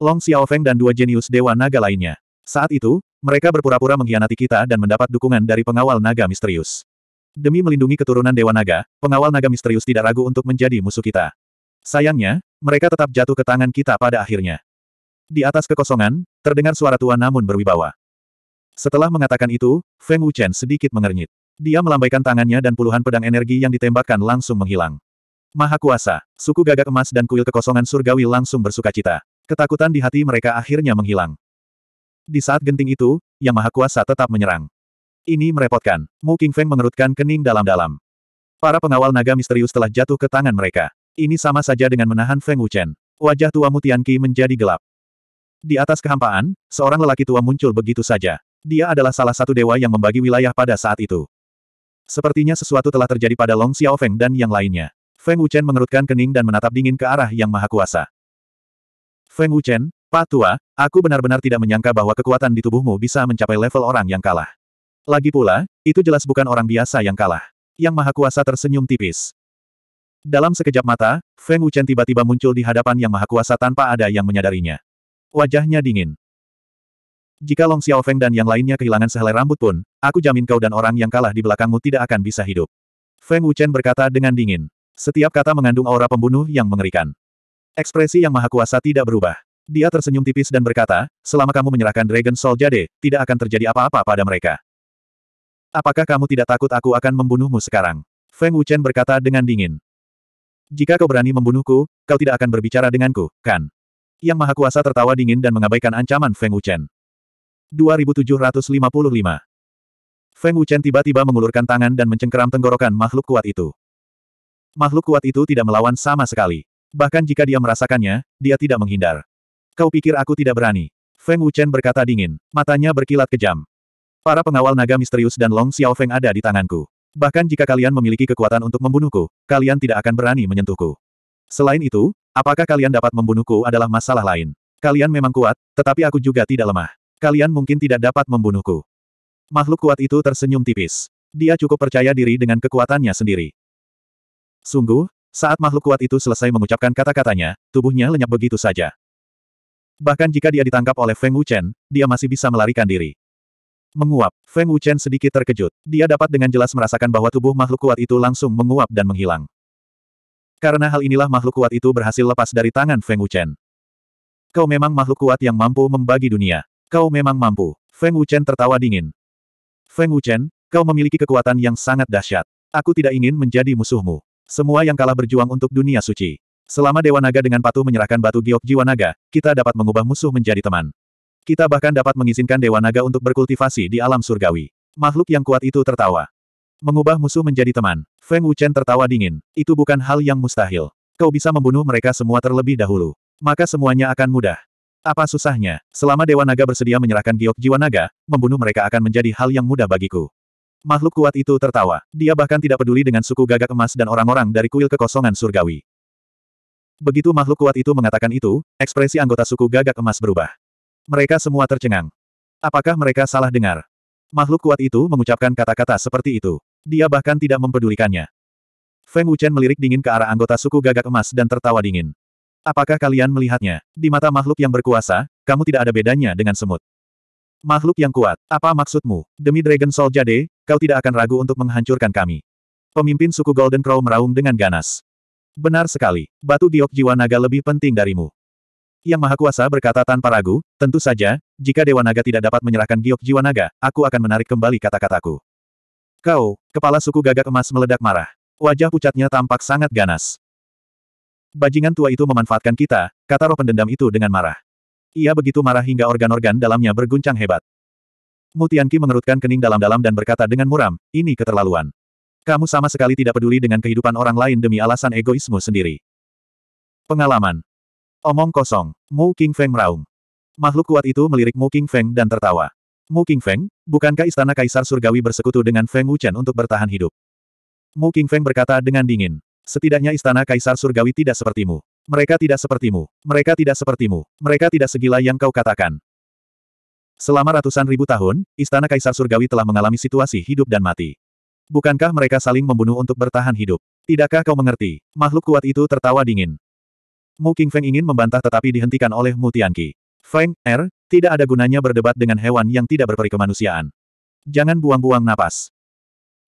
Long Xiao Feng dan dua jenius Dewa Naga lainnya. Saat itu, mereka berpura-pura mengkhianati kita dan mendapat dukungan dari pengawal naga misterius. Demi melindungi keturunan Dewa Naga, pengawal naga misterius tidak ragu untuk menjadi musuh kita. Sayangnya, mereka tetap jatuh ke tangan kita pada akhirnya. Di atas kekosongan, terdengar suara tua namun berwibawa. Setelah mengatakan itu, Feng Wuchen sedikit mengernyit. Dia melambaikan tangannya dan puluhan pedang energi yang ditembakkan langsung menghilang. Maha Kuasa, suku gagak emas dan kuil kekosongan surgawi langsung bersuka cita. Ketakutan di hati mereka akhirnya menghilang. Di saat genting itu, Yang Maha Kuasa tetap menyerang. Ini merepotkan. Mu Feng mengerutkan kening dalam-dalam. Para pengawal naga misterius telah jatuh ke tangan mereka. Ini sama saja dengan menahan Feng Wuchen. Wajah tua Mutianki menjadi gelap. Di atas kehampaan, seorang lelaki tua muncul begitu saja. Dia adalah salah satu dewa yang membagi wilayah pada saat itu. Sepertinya sesuatu telah terjadi pada Long Xiaofeng dan yang lainnya. Feng Wuchen mengerutkan kening dan menatap dingin ke arah Yang Maha Kuasa. Feng Wuchen, Pak Tua, Aku benar-benar tidak menyangka bahwa kekuatan di tubuhmu bisa mencapai level orang yang kalah. Lagi pula, itu jelas bukan orang biasa yang kalah. Yang Maha Kuasa tersenyum tipis. Dalam sekejap mata, Feng Wuchen tiba-tiba muncul di hadapan Yang Maha Kuasa tanpa ada yang menyadarinya. Wajahnya dingin. Jika Long Xiao Feng dan yang lainnya kehilangan sehelai rambut pun, aku jamin kau dan orang yang kalah di belakangmu tidak akan bisa hidup. Feng Wuchen berkata dengan dingin. Setiap kata mengandung aura pembunuh yang mengerikan. Ekspresi yang maha kuasa tidak berubah. Dia tersenyum tipis dan berkata, selama kamu menyerahkan Dragon Soul Jade, tidak akan terjadi apa-apa pada mereka. Apakah kamu tidak takut aku akan membunuhmu sekarang? Feng Wuchen berkata dengan dingin. Jika kau berani membunuhku, kau tidak akan berbicara denganku, kan? Yang Maha Kuasa tertawa dingin dan mengabaikan ancaman Feng Wuchen. 2755 Feng Wuchen tiba-tiba mengulurkan tangan dan mencengkeram tenggorokan makhluk kuat itu. Makhluk kuat itu tidak melawan sama sekali. Bahkan jika dia merasakannya, dia tidak menghindar. Kau pikir aku tidak berani? Feng Wuchen berkata dingin, matanya berkilat kejam. Para pengawal naga misterius dan Long Xiao Feng ada di tanganku. Bahkan jika kalian memiliki kekuatan untuk membunuhku, kalian tidak akan berani menyentuhku. Selain itu, apakah kalian dapat membunuhku adalah masalah lain. Kalian memang kuat, tetapi aku juga tidak lemah. Kalian mungkin tidak dapat membunuhku. Makhluk kuat itu tersenyum tipis. Dia cukup percaya diri dengan kekuatannya sendiri. Sungguh, saat makhluk kuat itu selesai mengucapkan kata-katanya, tubuhnya lenyap begitu saja. Bahkan jika dia ditangkap oleh Feng Wuchen, dia masih bisa melarikan diri. Menguap, Feng Wuchen sedikit terkejut. Dia dapat dengan jelas merasakan bahwa tubuh makhluk kuat itu langsung menguap dan menghilang. Karena hal inilah makhluk kuat itu berhasil lepas dari tangan Feng Wuchen. Kau memang makhluk kuat yang mampu membagi dunia. Kau memang mampu. Feng Wuchen tertawa dingin. Feng Wuchen, kau memiliki kekuatan yang sangat dahsyat. Aku tidak ingin menjadi musuhmu. Semua yang kalah berjuang untuk dunia suci. Selama Dewa Naga dengan patuh menyerahkan batu giok jiwa naga, kita dapat mengubah musuh menjadi teman. Kita bahkan dapat mengizinkan Dewa Naga untuk berkultivasi di alam surgawi. Makhluk yang kuat itu tertawa. Mengubah musuh menjadi teman. Feng Wuchen tertawa dingin. Itu bukan hal yang mustahil. Kau bisa membunuh mereka semua terlebih dahulu. Maka semuanya akan mudah. Apa susahnya? Selama Dewa Naga bersedia menyerahkan giok jiwa naga, membunuh mereka akan menjadi hal yang mudah bagiku. Makhluk kuat itu tertawa. Dia bahkan tidak peduli dengan suku gagak emas dan orang-orang dari kuil kekosongan surgawi. Begitu makhluk kuat itu mengatakan itu, ekspresi anggota suku gagak emas berubah. Mereka semua tercengang. Apakah mereka salah dengar? Makhluk kuat itu mengucapkan kata-kata seperti itu. Dia bahkan tidak mempedulikannya. Feng Wuchen melirik dingin ke arah anggota suku gagak emas dan tertawa dingin. Apakah kalian melihatnya? Di mata makhluk yang berkuasa, kamu tidak ada bedanya dengan semut. Makhluk yang kuat, apa maksudmu? Demi Dragon Soul Jade, kau tidak akan ragu untuk menghancurkan kami. Pemimpin suku Golden Crow meraung dengan ganas. Benar sekali, batu giok jiwa naga lebih penting darimu. Yang Maha Kuasa berkata tanpa ragu, tentu saja, jika Dewa Naga tidak dapat menyerahkan giok jiwa naga, aku akan menarik kembali kata-kataku. Kau, kepala suku gagak emas meledak marah. Wajah pucatnya tampak sangat ganas. Bajingan tua itu memanfaatkan kita, kata roh pendendam itu dengan marah. Ia begitu marah hingga organ-organ dalamnya berguncang hebat. Mutianki mengerutkan kening dalam-dalam dan berkata dengan muram, ini keterlaluan. Kamu sama sekali tidak peduli dengan kehidupan orang lain demi alasan egoismu sendiri. Pengalaman. Omong kosong. Mu King Feng raung. Makhluk kuat itu melirik Mu King Feng dan tertawa. Mu King Feng, bukankah istana kaisar surgawi bersekutu dengan Feng Wuchen untuk bertahan hidup? Mu King Feng berkata dengan dingin. Setidaknya istana kaisar surgawi tidak sepertimu. Mereka tidak sepertimu. Mereka tidak sepertimu. Mereka tidak segila yang kau katakan. Selama ratusan ribu tahun, istana kaisar surgawi telah mengalami situasi hidup dan mati. Bukankah mereka saling membunuh untuk bertahan hidup? Tidakkah kau mengerti? Makhluk kuat itu tertawa dingin. Mu Feng ingin membantah tetapi dihentikan oleh Mu Tianqi. Feng, Er, tidak ada gunanya berdebat dengan hewan yang tidak berperi kemanusiaan. Jangan buang-buang napas.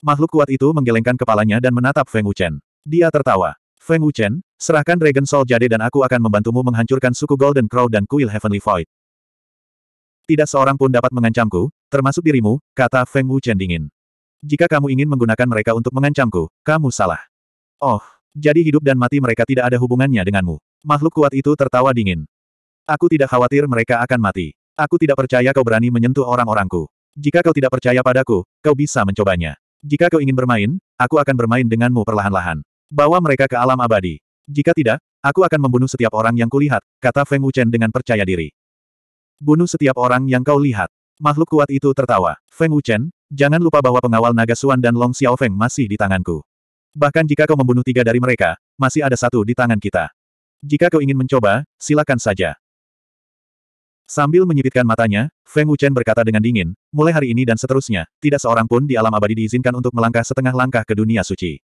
Makhluk kuat itu menggelengkan kepalanya dan menatap Feng Wuchen. Dia tertawa. Feng Wuchen, serahkan Dragon Soul Jade dan aku akan membantumu menghancurkan suku Golden Crow dan kuil Heavenly Void. Tidak seorang pun dapat mengancamku, termasuk dirimu, kata Feng Wuchen dingin. Jika kamu ingin menggunakan mereka untuk mengancamku, kamu salah. Oh, jadi hidup dan mati mereka tidak ada hubungannya denganmu. Makhluk kuat itu tertawa dingin. Aku tidak khawatir mereka akan mati. Aku tidak percaya kau berani menyentuh orang-orangku. Jika kau tidak percaya padaku, kau bisa mencobanya. Jika kau ingin bermain, aku akan bermain denganmu perlahan-lahan. Bawa mereka ke alam abadi. Jika tidak, aku akan membunuh setiap orang yang kulihat, kata Feng Wuchen dengan percaya diri. Bunuh setiap orang yang kau lihat. Makhluk kuat itu tertawa. Feng Wuchen, Jangan lupa bahwa pengawal naga Suan dan Long Xiaofeng masih di tanganku. Bahkan jika kau membunuh tiga dari mereka, masih ada satu di tangan kita. Jika kau ingin mencoba, silakan saja. Sambil menyipitkan matanya, Feng Wuchen berkata dengan dingin, mulai hari ini dan seterusnya, tidak seorang pun di alam abadi diizinkan untuk melangkah setengah langkah ke dunia suci.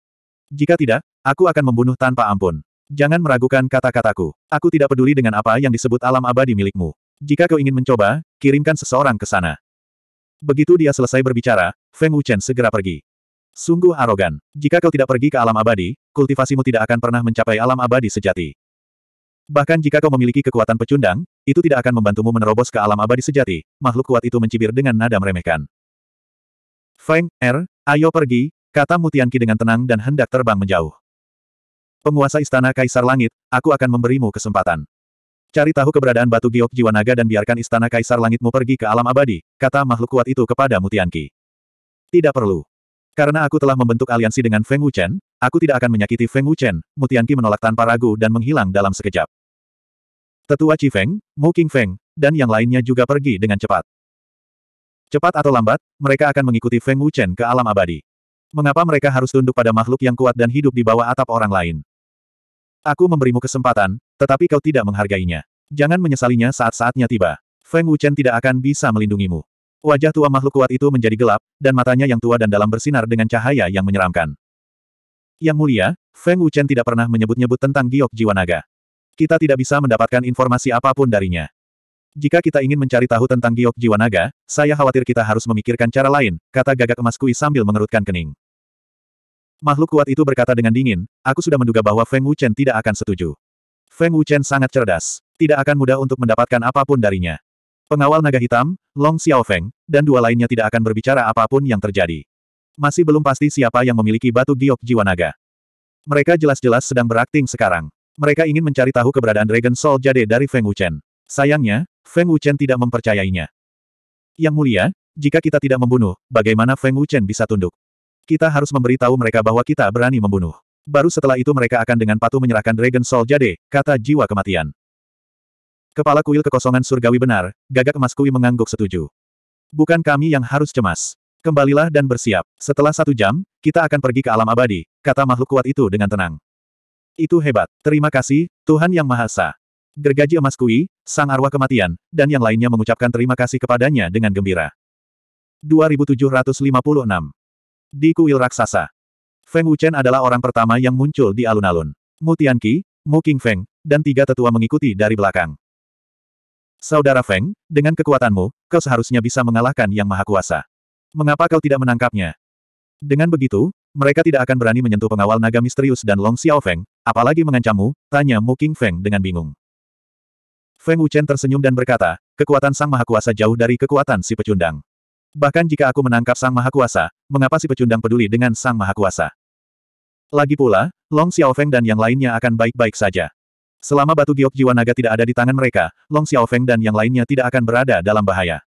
Jika tidak, aku akan membunuh tanpa ampun. Jangan meragukan kata-kataku. Aku tidak peduli dengan apa yang disebut alam abadi milikmu. Jika kau ingin mencoba, kirimkan seseorang ke sana. Begitu dia selesai berbicara, Feng Wuchen segera pergi. Sungguh arogan. Jika kau tidak pergi ke alam abadi, kultivasimu tidak akan pernah mencapai alam abadi sejati. Bahkan jika kau memiliki kekuatan pecundang, itu tidak akan membantumu menerobos ke alam abadi sejati. Makhluk kuat itu mencibir dengan nada meremehkan. Feng, Er, ayo pergi, kata Mutianki dengan tenang dan hendak terbang menjauh. Penguasa Istana Kaisar Langit, aku akan memberimu kesempatan. Cari tahu keberadaan batu giok jiwa naga dan biarkan istana kaisar langitmu pergi ke alam abadi, kata makhluk kuat itu kepada Mutianki. Tidak perlu. Karena aku telah membentuk aliansi dengan Feng Wuchen, aku tidak akan menyakiti Feng Wuchen, Mutianki menolak tanpa ragu dan menghilang dalam sekejap. Tetua Chi Feng, Mu King Feng, dan yang lainnya juga pergi dengan cepat. Cepat atau lambat, mereka akan mengikuti Feng Wuchen ke alam abadi. Mengapa mereka harus tunduk pada makhluk yang kuat dan hidup di bawah atap orang lain? Aku memberimu kesempatan, tetapi kau tidak menghargainya. Jangan menyesalinya saat-saatnya tiba. Feng Wuchen tidak akan bisa melindungimu. Wajah tua makhluk kuat itu menjadi gelap, dan matanya yang tua dan dalam bersinar dengan cahaya yang menyeramkan. Yang mulia, Feng Wuchen tidak pernah menyebut-nyebut tentang giok jiwa naga. Kita tidak bisa mendapatkan informasi apapun darinya. Jika kita ingin mencari tahu tentang giok jiwa naga, saya khawatir kita harus memikirkan cara lain, kata gagak emas kui sambil mengerutkan kening. Makhluk kuat itu berkata dengan dingin, aku sudah menduga bahwa Feng Wuchen tidak akan setuju. Feng Wuchen sangat cerdas. Tidak akan mudah untuk mendapatkan apapun darinya. Pengawal naga hitam, Long Xiaofeng, dan dua lainnya tidak akan berbicara apapun yang terjadi. Masih belum pasti siapa yang memiliki batu giok jiwa naga. Mereka jelas-jelas sedang berakting sekarang. Mereka ingin mencari tahu keberadaan Dragon Soul Jade dari Feng Wuchen. Sayangnya, Feng Wuchen tidak mempercayainya. Yang mulia, jika kita tidak membunuh, bagaimana Feng Wuchen bisa tunduk? Kita harus memberitahu mereka bahwa kita berani membunuh. Baru setelah itu mereka akan dengan patuh menyerahkan Dragon Soul Jade, kata jiwa kematian. Kepala kuil kekosongan surgawi benar, gagak emas kui mengangguk setuju. Bukan kami yang harus cemas. Kembalilah dan bersiap. Setelah satu jam, kita akan pergi ke alam abadi, kata makhluk kuat itu dengan tenang. Itu hebat. Terima kasih, Tuhan Yang Maha Esa. Gergaji emas kui, sang arwah kematian, dan yang lainnya mengucapkan terima kasih kepadanya dengan gembira. 2756 di kuil raksasa. Feng Wuchen adalah orang pertama yang muncul di alun-alun. Mu Tianqi, Mu Feng, dan tiga tetua mengikuti dari belakang. Saudara Feng, dengan kekuatanmu, kau seharusnya bisa mengalahkan Yang Maha Kuasa. Mengapa kau tidak menangkapnya? Dengan begitu, mereka tidak akan berani menyentuh pengawal naga misterius dan Long Xiao Feng, apalagi mengancammu, tanya Mu Feng dengan bingung. Feng Wuchen tersenyum dan berkata, kekuatan Sang Maha Kuasa jauh dari kekuatan si pecundang. Bahkan jika aku menangkap Sang Maha Kuasa, mengapa si pecundang peduli dengan Sang Maha Kuasa? Lagi pula, Long Xiao Feng dan yang lainnya akan baik-baik saja. Selama batu giok jiwa naga tidak ada di tangan mereka, Long Xiao Feng dan yang lainnya tidak akan berada dalam bahaya.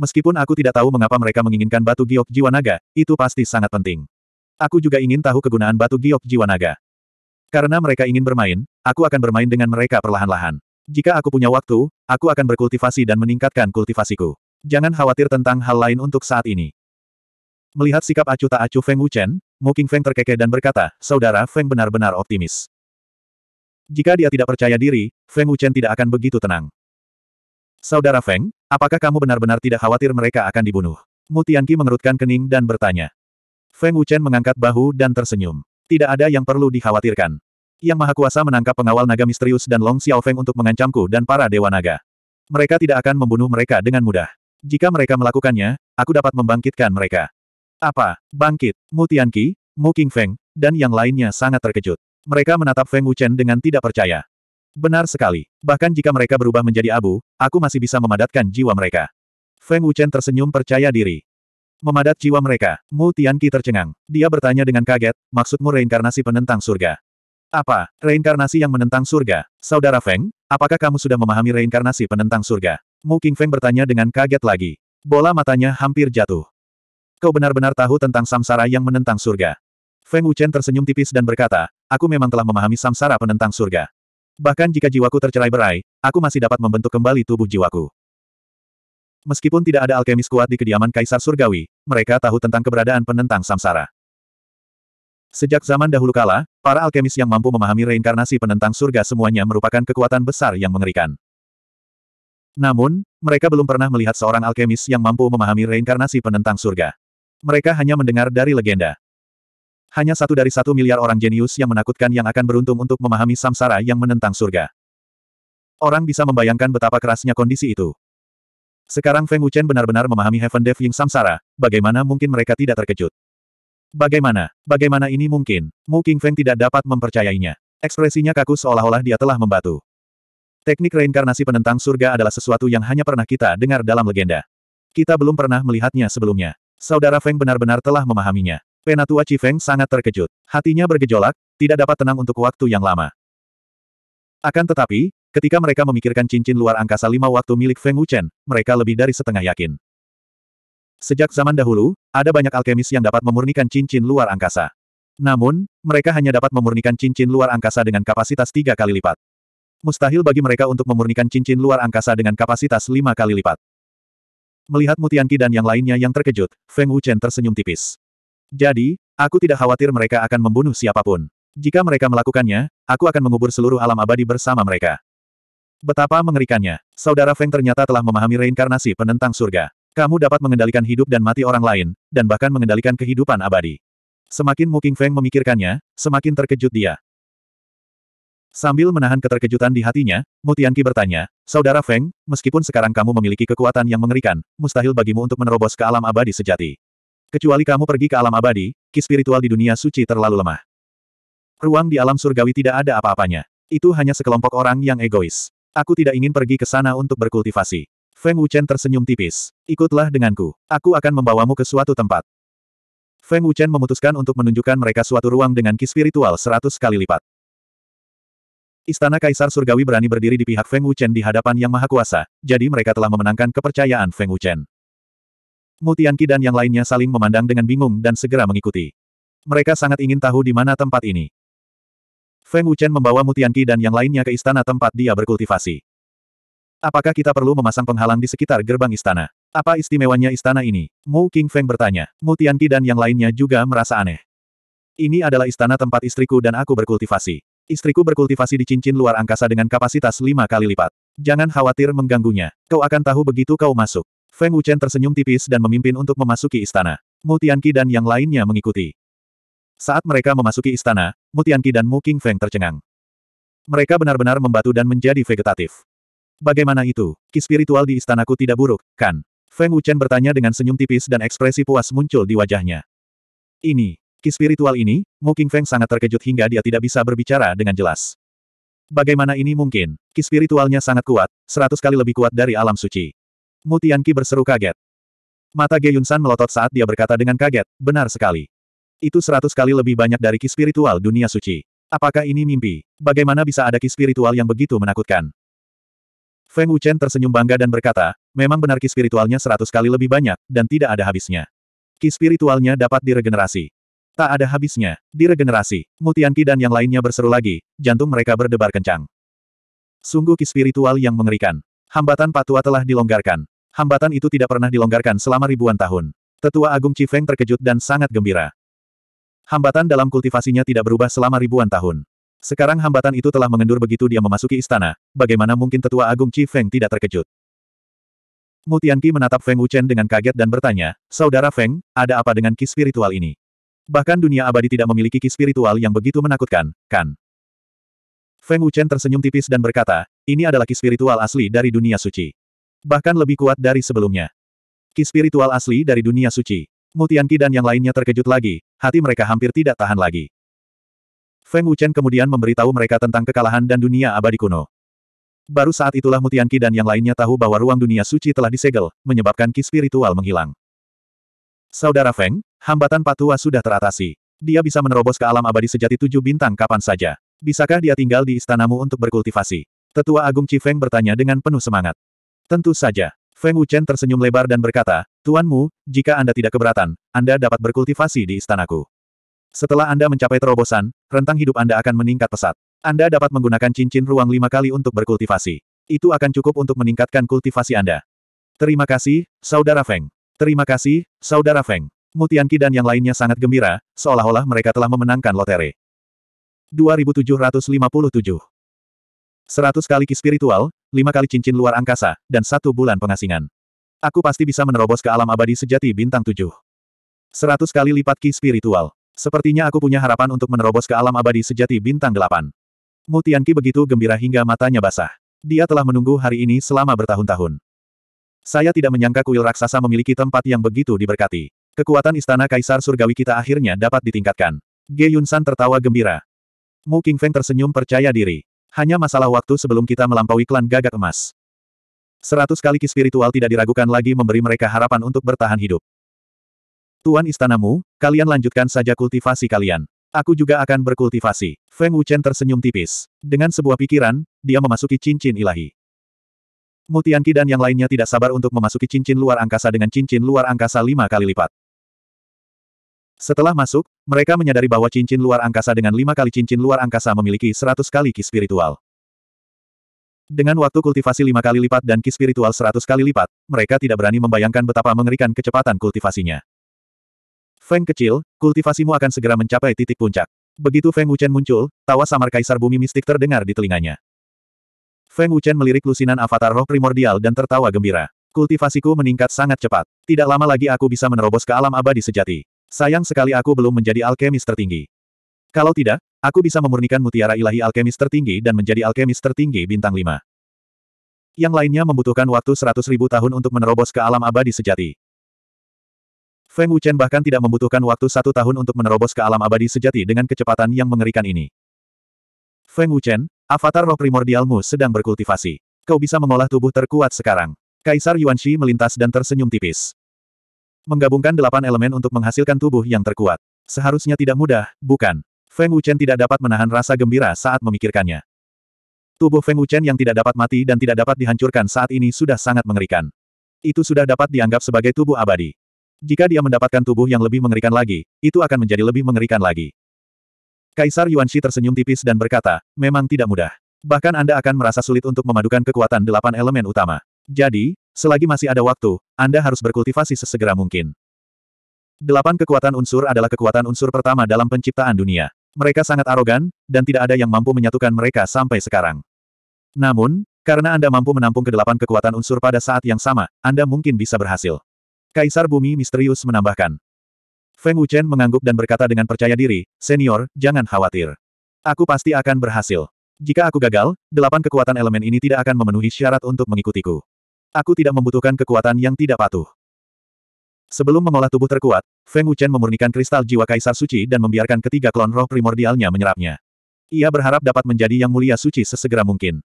Meskipun aku tidak tahu mengapa mereka menginginkan batu giok jiwa naga, itu pasti sangat penting. Aku juga ingin tahu kegunaan batu giok jiwa naga. Karena mereka ingin bermain, aku akan bermain dengan mereka perlahan-lahan. Jika aku punya waktu, aku akan berkultivasi dan meningkatkan kultivasiku. Jangan khawatir tentang hal lain untuk saat ini. Melihat sikap acuh tak acuh Feng Wuchen, Mo King Feng terkekeh dan berkata, Saudara Feng benar-benar optimis. Jika dia tidak percaya diri, Feng Wuchen tidak akan begitu tenang. Saudara Feng, apakah kamu benar-benar tidak khawatir mereka akan dibunuh? Mu Tianqi mengerutkan kening dan bertanya. Feng Wuchen mengangkat bahu dan tersenyum. Tidak ada yang perlu dikhawatirkan. Yang Maha Kuasa menangkap pengawal naga misterius dan Long Xiaofeng untuk mengancamku dan para Dewa Naga. Mereka tidak akan membunuh mereka dengan mudah. Jika mereka melakukannya, aku dapat membangkitkan mereka. Apa? Bangkit, Mu Tianqi, Mu King Feng, dan yang lainnya sangat terkejut. Mereka menatap Feng Wuchen dengan tidak percaya. Benar sekali. Bahkan jika mereka berubah menjadi abu, aku masih bisa memadatkan jiwa mereka. Feng Wuchen tersenyum percaya diri. Memadat jiwa mereka, Mu Tianqi tercengang. Dia bertanya dengan kaget, maksudmu reinkarnasi penentang surga? Apa, reinkarnasi yang menentang surga? Saudara Feng, apakah kamu sudah memahami reinkarnasi penentang surga? Mu Feng bertanya dengan kaget lagi. Bola matanya hampir jatuh. Kau benar-benar tahu tentang samsara yang menentang surga. Feng Wuchen tersenyum tipis dan berkata, aku memang telah memahami samsara penentang surga. Bahkan jika jiwaku tercerai berai, aku masih dapat membentuk kembali tubuh jiwaku. Meskipun tidak ada alkemis kuat di kediaman Kaisar Surgawi, mereka tahu tentang keberadaan penentang samsara. Sejak zaman dahulu kala, para alkemis yang mampu memahami reinkarnasi penentang surga semuanya merupakan kekuatan besar yang mengerikan. Namun, mereka belum pernah melihat seorang alkemis yang mampu memahami reinkarnasi penentang surga. Mereka hanya mendengar dari legenda. Hanya satu dari satu miliar orang jenius yang menakutkan yang akan beruntung untuk memahami samsara yang menentang surga. Orang bisa membayangkan betapa kerasnya kondisi itu. Sekarang Feng Wuchen benar-benar memahami Heaven Devying samsara, bagaimana mungkin mereka tidak terkejut? Bagaimana, bagaimana ini mungkin? Mu King Feng tidak dapat mempercayainya. Ekspresinya kaku seolah-olah dia telah membatu. Teknik reinkarnasi penentang surga adalah sesuatu yang hanya pernah kita dengar dalam legenda. Kita belum pernah melihatnya sebelumnya. Saudara Feng benar-benar telah memahaminya. Penatua Cifeng sangat terkejut. Hatinya bergejolak, tidak dapat tenang untuk waktu yang lama. Akan tetapi, ketika mereka memikirkan cincin luar angkasa lima waktu milik Feng Wuchen, mereka lebih dari setengah yakin. Sejak zaman dahulu, ada banyak alkemis yang dapat memurnikan cincin luar angkasa. Namun, mereka hanya dapat memurnikan cincin luar angkasa dengan kapasitas tiga kali lipat. Mustahil bagi mereka untuk memurnikan cincin luar angkasa dengan kapasitas lima kali lipat. Melihat Mutianki dan yang lainnya yang terkejut, Feng Wuchen tersenyum tipis. Jadi, aku tidak khawatir mereka akan membunuh siapapun. Jika mereka melakukannya, aku akan mengubur seluruh alam abadi bersama mereka. Betapa mengerikannya, saudara Feng ternyata telah memahami reinkarnasi penentang surga. Kamu dapat mengendalikan hidup dan mati orang lain, dan bahkan mengendalikan kehidupan abadi. Semakin Mu Feng memikirkannya, semakin terkejut dia. Sambil menahan keterkejutan di hatinya, Mutianki bertanya, Saudara Feng, meskipun sekarang kamu memiliki kekuatan yang mengerikan, mustahil bagimu untuk menerobos ke alam abadi sejati. Kecuali kamu pergi ke alam abadi, ki spiritual di dunia suci terlalu lemah. Ruang di alam surgawi tidak ada apa-apanya. Itu hanya sekelompok orang yang egois. Aku tidak ingin pergi ke sana untuk berkultivasi. Feng Wuchen tersenyum tipis. Ikutlah denganku. Aku akan membawamu ke suatu tempat. Feng Wuchen memutuskan untuk menunjukkan mereka suatu ruang dengan ki spiritual seratus kali lipat. Istana Kaisar Surgawi berani berdiri di pihak Feng Wuchen di hadapan Yang Maha Kuasa, jadi mereka telah memenangkan kepercayaan Feng Wuchen. Mutianki dan yang lainnya saling memandang dengan bingung dan segera mengikuti. Mereka sangat ingin tahu di mana tempat ini. Feng Wuchen membawa Mutianki dan yang lainnya ke istana tempat dia berkultivasi. Apakah kita perlu memasang penghalang di sekitar gerbang istana? Apa istimewanya istana ini? Mu King Feng bertanya. Mutianki dan yang lainnya juga merasa aneh. Ini adalah istana tempat istriku dan aku berkultivasi. Istriku berkultivasi di cincin luar angkasa dengan kapasitas lima kali lipat. Jangan khawatir mengganggunya. Kau akan tahu begitu kau masuk. Feng Wuchen tersenyum tipis dan memimpin untuk memasuki istana. Mu Tianqi dan yang lainnya mengikuti. Saat mereka memasuki istana, Mu Tianqi dan Mu King Feng tercengang. Mereka benar-benar membatu dan menjadi vegetatif. Bagaimana itu? Ki spiritual di istanaku tidak buruk, kan? Feng Wuchen bertanya dengan senyum tipis dan ekspresi puas muncul di wajahnya. Ini, Memiliki spiritual ini, Mu Feng sangat terkejut hingga dia tidak bisa berbicara dengan jelas. Bagaimana ini mungkin? Ki spiritualnya sangat kuat, seratus kali lebih kuat dari alam suci. Mu Tianqi berseru kaget. Mata Ge Yunsan melotot saat dia berkata dengan kaget, benar sekali. Itu seratus kali lebih banyak dari ki spiritual dunia suci. Apakah ini mimpi? Bagaimana bisa ada ki spiritual yang begitu menakutkan? Feng Wuchen tersenyum bangga dan berkata, memang benar ki spiritualnya seratus kali lebih banyak, dan tidak ada habisnya. Ki spiritualnya dapat diregenerasi. Tak ada habisnya. Diregenerasi. Mutianki dan yang lainnya berseru lagi, jantung mereka berdebar kencang. Sungguh ki spiritual yang mengerikan. Hambatan patua telah dilonggarkan. Hambatan itu tidak pernah dilonggarkan selama ribuan tahun. Tetua Agung Cifeng terkejut dan sangat gembira. Hambatan dalam kultivasinya tidak berubah selama ribuan tahun. Sekarang hambatan itu telah mengendur begitu dia memasuki istana, bagaimana mungkin Tetua Agung Cifeng tidak terkejut? Mutianki menatap Feng Wuchen dengan kaget dan bertanya, Saudara Feng, ada apa dengan ki spiritual ini? Bahkan dunia abadi tidak memiliki ki spiritual yang begitu menakutkan, kan? Feng Wuchen tersenyum tipis dan berkata, ini adalah ki spiritual asli dari dunia suci. Bahkan lebih kuat dari sebelumnya. Ki spiritual asli dari dunia suci. Mutian Ki dan yang lainnya terkejut lagi, hati mereka hampir tidak tahan lagi. Feng Wuchen kemudian memberitahu mereka tentang kekalahan dan dunia abadi kuno. Baru saat itulah Mutian Ki dan yang lainnya tahu bahwa ruang dunia suci telah disegel, menyebabkan Ki spiritual menghilang. Saudara Feng, hambatan Patua sudah teratasi. Dia bisa menerobos ke alam abadi sejati tujuh bintang kapan saja. Bisakah dia tinggal di istanamu untuk berkultivasi? Tetua Agung Feng bertanya dengan penuh semangat. Tentu saja. Feng Wuchen tersenyum lebar dan berkata, Tuanmu, jika Anda tidak keberatan, Anda dapat berkultivasi di istanaku. Setelah Anda mencapai terobosan, rentang hidup Anda akan meningkat pesat. Anda dapat menggunakan cincin ruang lima kali untuk berkultivasi. Itu akan cukup untuk meningkatkan kultivasi Anda. Terima kasih, Saudara Feng. Terima kasih, Saudara Feng. Mutianki dan yang lainnya sangat gembira, seolah-olah mereka telah memenangkan lotere. 2757 100 kali ki spiritual, 5 kali cincin luar angkasa, dan satu bulan pengasingan. Aku pasti bisa menerobos ke alam abadi sejati bintang 7. 100 kali lipat ki spiritual. Sepertinya aku punya harapan untuk menerobos ke alam abadi sejati bintang 8. Mutianki begitu gembira hingga matanya basah. Dia telah menunggu hari ini selama bertahun-tahun. Saya tidak menyangka kuil raksasa memiliki tempat yang begitu diberkati. Kekuatan istana kaisar surgawi kita akhirnya dapat ditingkatkan. Ge Yunsan tertawa gembira. Mu Qingfeng tersenyum percaya diri. Hanya masalah waktu sebelum kita melampaui klan gagak emas. Seratus kali ki spiritual tidak diragukan lagi memberi mereka harapan untuk bertahan hidup. Tuan istanamu, kalian lanjutkan saja kultivasi kalian. Aku juga akan berkultivasi. Feng Wuchen tersenyum tipis. Dengan sebuah pikiran, dia memasuki cincin ilahi. Mutianki dan yang lainnya tidak sabar untuk memasuki cincin luar angkasa dengan cincin luar angkasa lima kali lipat. Setelah masuk, mereka menyadari bahwa cincin luar angkasa dengan lima kali cincin luar angkasa memiliki seratus kali ki spiritual. Dengan waktu kultivasi lima kali lipat dan ki spiritual seratus kali lipat, mereka tidak berani membayangkan betapa mengerikan kecepatan kultivasinya. Feng kecil, kultivasimu akan segera mencapai titik puncak. Begitu Feng Wuchen muncul, tawa samar kaisar bumi mistik terdengar di telinganya. Feng Wuchen melirik lusinan avatar roh primordial dan tertawa gembira. Kultivasiku meningkat sangat cepat. Tidak lama lagi aku bisa menerobos ke alam abadi sejati. Sayang sekali aku belum menjadi alkemis tertinggi. Kalau tidak, aku bisa memurnikan mutiara ilahi alkemis tertinggi dan menjadi alkemis tertinggi bintang 5. Yang lainnya membutuhkan waktu seratus ribu tahun untuk menerobos ke alam abadi sejati. Feng Wuchen bahkan tidak membutuhkan waktu satu tahun untuk menerobos ke alam abadi sejati dengan kecepatan yang mengerikan ini. Feng Wuchen, avatar roh primordialmu sedang berkultivasi. Kau bisa mengolah tubuh terkuat sekarang. Kaisar Yuan Shi melintas dan tersenyum tipis. Menggabungkan delapan elemen untuk menghasilkan tubuh yang terkuat. Seharusnya tidak mudah, bukan? Feng Wuchen tidak dapat menahan rasa gembira saat memikirkannya. Tubuh Feng Wuchen yang tidak dapat mati dan tidak dapat dihancurkan saat ini sudah sangat mengerikan. Itu sudah dapat dianggap sebagai tubuh abadi. Jika dia mendapatkan tubuh yang lebih mengerikan lagi, itu akan menjadi lebih mengerikan lagi. Kaisar Yuan Shi tersenyum tipis dan berkata, memang tidak mudah. Bahkan Anda akan merasa sulit untuk memadukan kekuatan delapan elemen utama. Jadi, Selagi masih ada waktu, Anda harus berkultivasi sesegera mungkin. Delapan kekuatan unsur adalah kekuatan unsur pertama dalam penciptaan dunia. Mereka sangat arogan, dan tidak ada yang mampu menyatukan mereka sampai sekarang. Namun, karena Anda mampu menampung kedelapan kekuatan unsur pada saat yang sama, Anda mungkin bisa berhasil. Kaisar Bumi Misterius menambahkan. Feng Wuchen mengangguk dan berkata dengan percaya diri, Senior, jangan khawatir. Aku pasti akan berhasil. Jika aku gagal, delapan kekuatan elemen ini tidak akan memenuhi syarat untuk mengikutiku. Aku tidak membutuhkan kekuatan yang tidak patuh. Sebelum mengolah tubuh terkuat, Feng Wuchen memurnikan kristal jiwa kaisar suci dan membiarkan ketiga klon roh primordialnya menyerapnya. Ia berharap dapat menjadi yang mulia suci sesegera mungkin.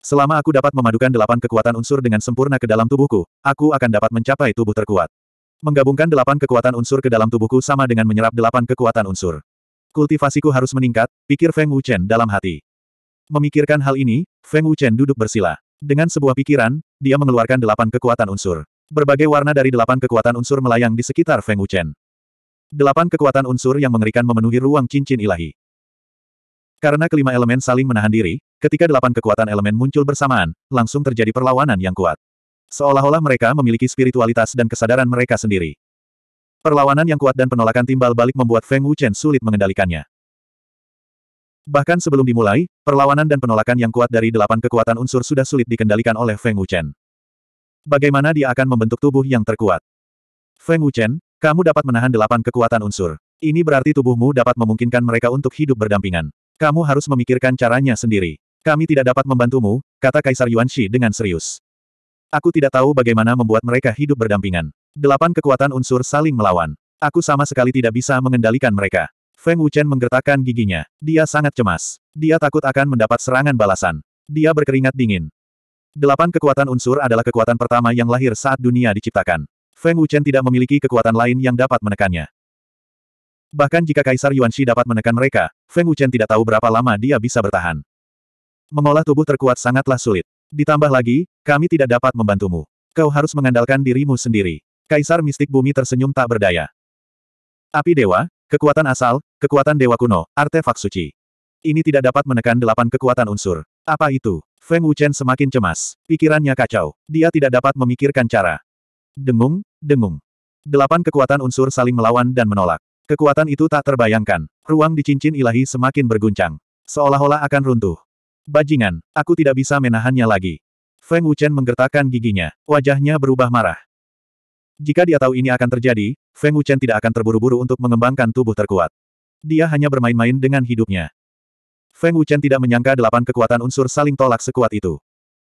Selama aku dapat memadukan delapan kekuatan unsur dengan sempurna ke dalam tubuhku, aku akan dapat mencapai tubuh terkuat. Menggabungkan delapan kekuatan unsur ke dalam tubuhku sama dengan menyerap delapan kekuatan unsur. Kultivasiku harus meningkat, pikir Feng Wuchen dalam hati. Memikirkan hal ini, Feng Wuchen duduk bersila. Dengan sebuah pikiran, dia mengeluarkan delapan kekuatan unsur. Berbagai warna dari delapan kekuatan unsur melayang di sekitar Feng Wuchen. Delapan kekuatan unsur yang mengerikan memenuhi ruang cincin ilahi. Karena kelima elemen saling menahan diri, ketika delapan kekuatan elemen muncul bersamaan, langsung terjadi perlawanan yang kuat. Seolah-olah mereka memiliki spiritualitas dan kesadaran mereka sendiri. Perlawanan yang kuat dan penolakan timbal balik membuat Feng Wuchen sulit mengendalikannya. Bahkan sebelum dimulai, perlawanan dan penolakan yang kuat dari delapan kekuatan unsur sudah sulit dikendalikan oleh Feng Wuchen. Bagaimana dia akan membentuk tubuh yang terkuat? Feng Wuchen, kamu dapat menahan delapan kekuatan unsur. Ini berarti tubuhmu dapat memungkinkan mereka untuk hidup berdampingan. Kamu harus memikirkan caranya sendiri. Kami tidak dapat membantumu, kata Kaisar Yuan Shi dengan serius. Aku tidak tahu bagaimana membuat mereka hidup berdampingan. Delapan kekuatan unsur saling melawan. Aku sama sekali tidak bisa mengendalikan mereka. Feng Wuchen menggertakkan giginya. Dia sangat cemas. Dia takut akan mendapat serangan balasan. Dia berkeringat dingin. Delapan kekuatan unsur adalah kekuatan pertama yang lahir saat dunia diciptakan. Feng Wuchen tidak memiliki kekuatan lain yang dapat menekannya. Bahkan jika Kaisar Yuan Shi dapat menekan mereka, Feng Wuchen tidak tahu berapa lama dia bisa bertahan. Mengolah tubuh terkuat sangatlah sulit. Ditambah lagi, kami tidak dapat membantumu. Kau harus mengandalkan dirimu sendiri. Kaisar mistik bumi tersenyum tak berdaya. Api dewa, Kekuatan asal, kekuatan dewa kuno, artefak suci. Ini tidak dapat menekan delapan kekuatan unsur. Apa itu? Feng Wuchen semakin cemas. Pikirannya kacau. Dia tidak dapat memikirkan cara. Dengung, dengung. Delapan kekuatan unsur saling melawan dan menolak. Kekuatan itu tak terbayangkan. Ruang di cincin ilahi semakin berguncang. Seolah-olah akan runtuh. Bajingan, aku tidak bisa menahannya lagi. Feng Wuchen menggertakkan giginya. Wajahnya berubah marah. Jika dia tahu ini akan terjadi, Feng Wuchen tidak akan terburu-buru untuk mengembangkan tubuh terkuat. Dia hanya bermain-main dengan hidupnya. Feng Wuchen tidak menyangka delapan kekuatan unsur saling tolak sekuat itu.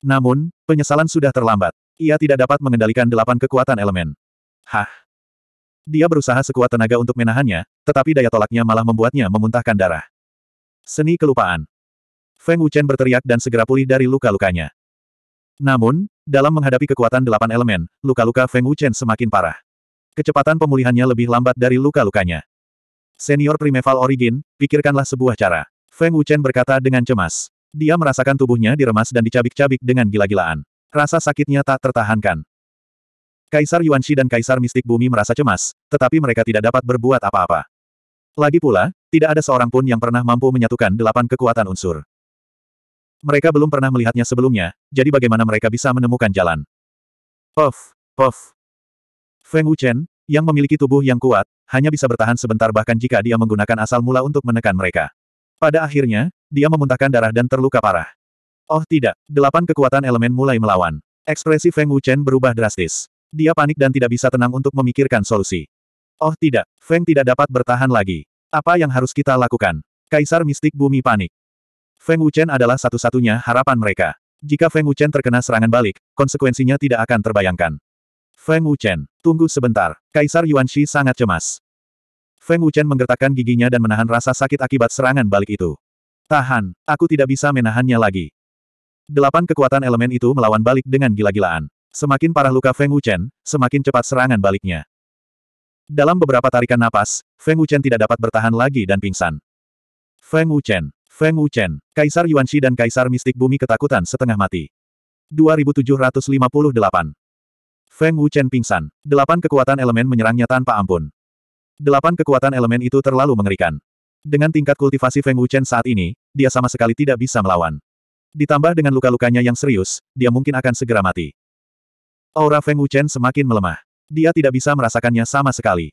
Namun, penyesalan sudah terlambat. Ia tidak dapat mengendalikan delapan kekuatan elemen. Hah? Dia berusaha sekuat tenaga untuk menahannya, tetapi daya tolaknya malah membuatnya memuntahkan darah. Seni kelupaan. Feng Wuchen berteriak dan segera pulih dari luka-lukanya. Namun, dalam menghadapi kekuatan delapan elemen, luka-luka Feng Wuchen semakin parah kecepatan pemulihannya lebih lambat dari luka-lukanya. Senior Primeval Origin, pikirkanlah sebuah cara. Feng Wuchen berkata dengan cemas. Dia merasakan tubuhnya diremas dan dicabik-cabik dengan gila-gilaan. Rasa sakitnya tak tertahankan. Kaisar Yuan Yuanshi dan Kaisar Mistik Bumi merasa cemas, tetapi mereka tidak dapat berbuat apa-apa. Lagi pula, tidak ada seorang pun yang pernah mampu menyatukan delapan kekuatan unsur. Mereka belum pernah melihatnya sebelumnya, jadi bagaimana mereka bisa menemukan jalan? Puff, puff, Feng Wuchen, yang memiliki tubuh yang kuat, hanya bisa bertahan sebentar bahkan jika dia menggunakan asal mula untuk menekan mereka. Pada akhirnya, dia memuntahkan darah dan terluka parah. Oh tidak, delapan kekuatan elemen mulai melawan. Ekspresi Feng Wuchen berubah drastis. Dia panik dan tidak bisa tenang untuk memikirkan solusi. Oh tidak, Feng tidak dapat bertahan lagi. Apa yang harus kita lakukan? Kaisar mistik bumi panik. Feng Wuchen adalah satu-satunya harapan mereka. Jika Feng Wuchen terkena serangan balik, konsekuensinya tidak akan terbayangkan. Feng Wuchen, tunggu sebentar. Kaisar Yuan Shi sangat cemas. Feng Wuchen menggertakkan giginya dan menahan rasa sakit akibat serangan balik itu. Tahan, aku tidak bisa menahannya lagi. Delapan kekuatan elemen itu melawan balik dengan gila-gilaan. Semakin parah luka Feng Wuchen, semakin cepat serangan baliknya. Dalam beberapa tarikan napas, Feng Wuchen tidak dapat bertahan lagi dan pingsan. Feng Wuchen, Feng Wuchen, Kaisar Yuan Shi dan Kaisar Mistik Bumi ketakutan setengah mati. 2758 Feng Wuchen pingsan. Delapan kekuatan elemen menyerangnya tanpa ampun. Delapan kekuatan elemen itu terlalu mengerikan. Dengan tingkat kultivasi Feng Wuchen saat ini, dia sama sekali tidak bisa melawan. Ditambah dengan luka-lukanya yang serius, dia mungkin akan segera mati. Aura Feng Wuchen semakin melemah. Dia tidak bisa merasakannya sama sekali.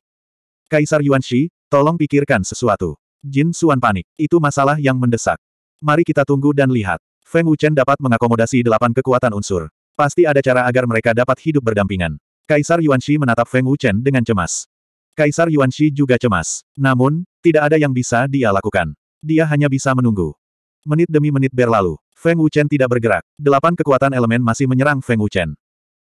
Kaisar Yuan Shi, tolong pikirkan sesuatu. Jin Suan panik. Itu masalah yang mendesak. Mari kita tunggu dan lihat. Feng Wuchen dapat mengakomodasi delapan kekuatan unsur. Pasti ada cara agar mereka dapat hidup berdampingan. Kaisar Yuan Shi menatap Feng Wuchen dengan cemas. Kaisar Yuan Shi juga cemas. Namun, tidak ada yang bisa dia lakukan. Dia hanya bisa menunggu. Menit demi menit berlalu. Feng Wuchen tidak bergerak. Delapan kekuatan elemen masih menyerang Feng Wuchen.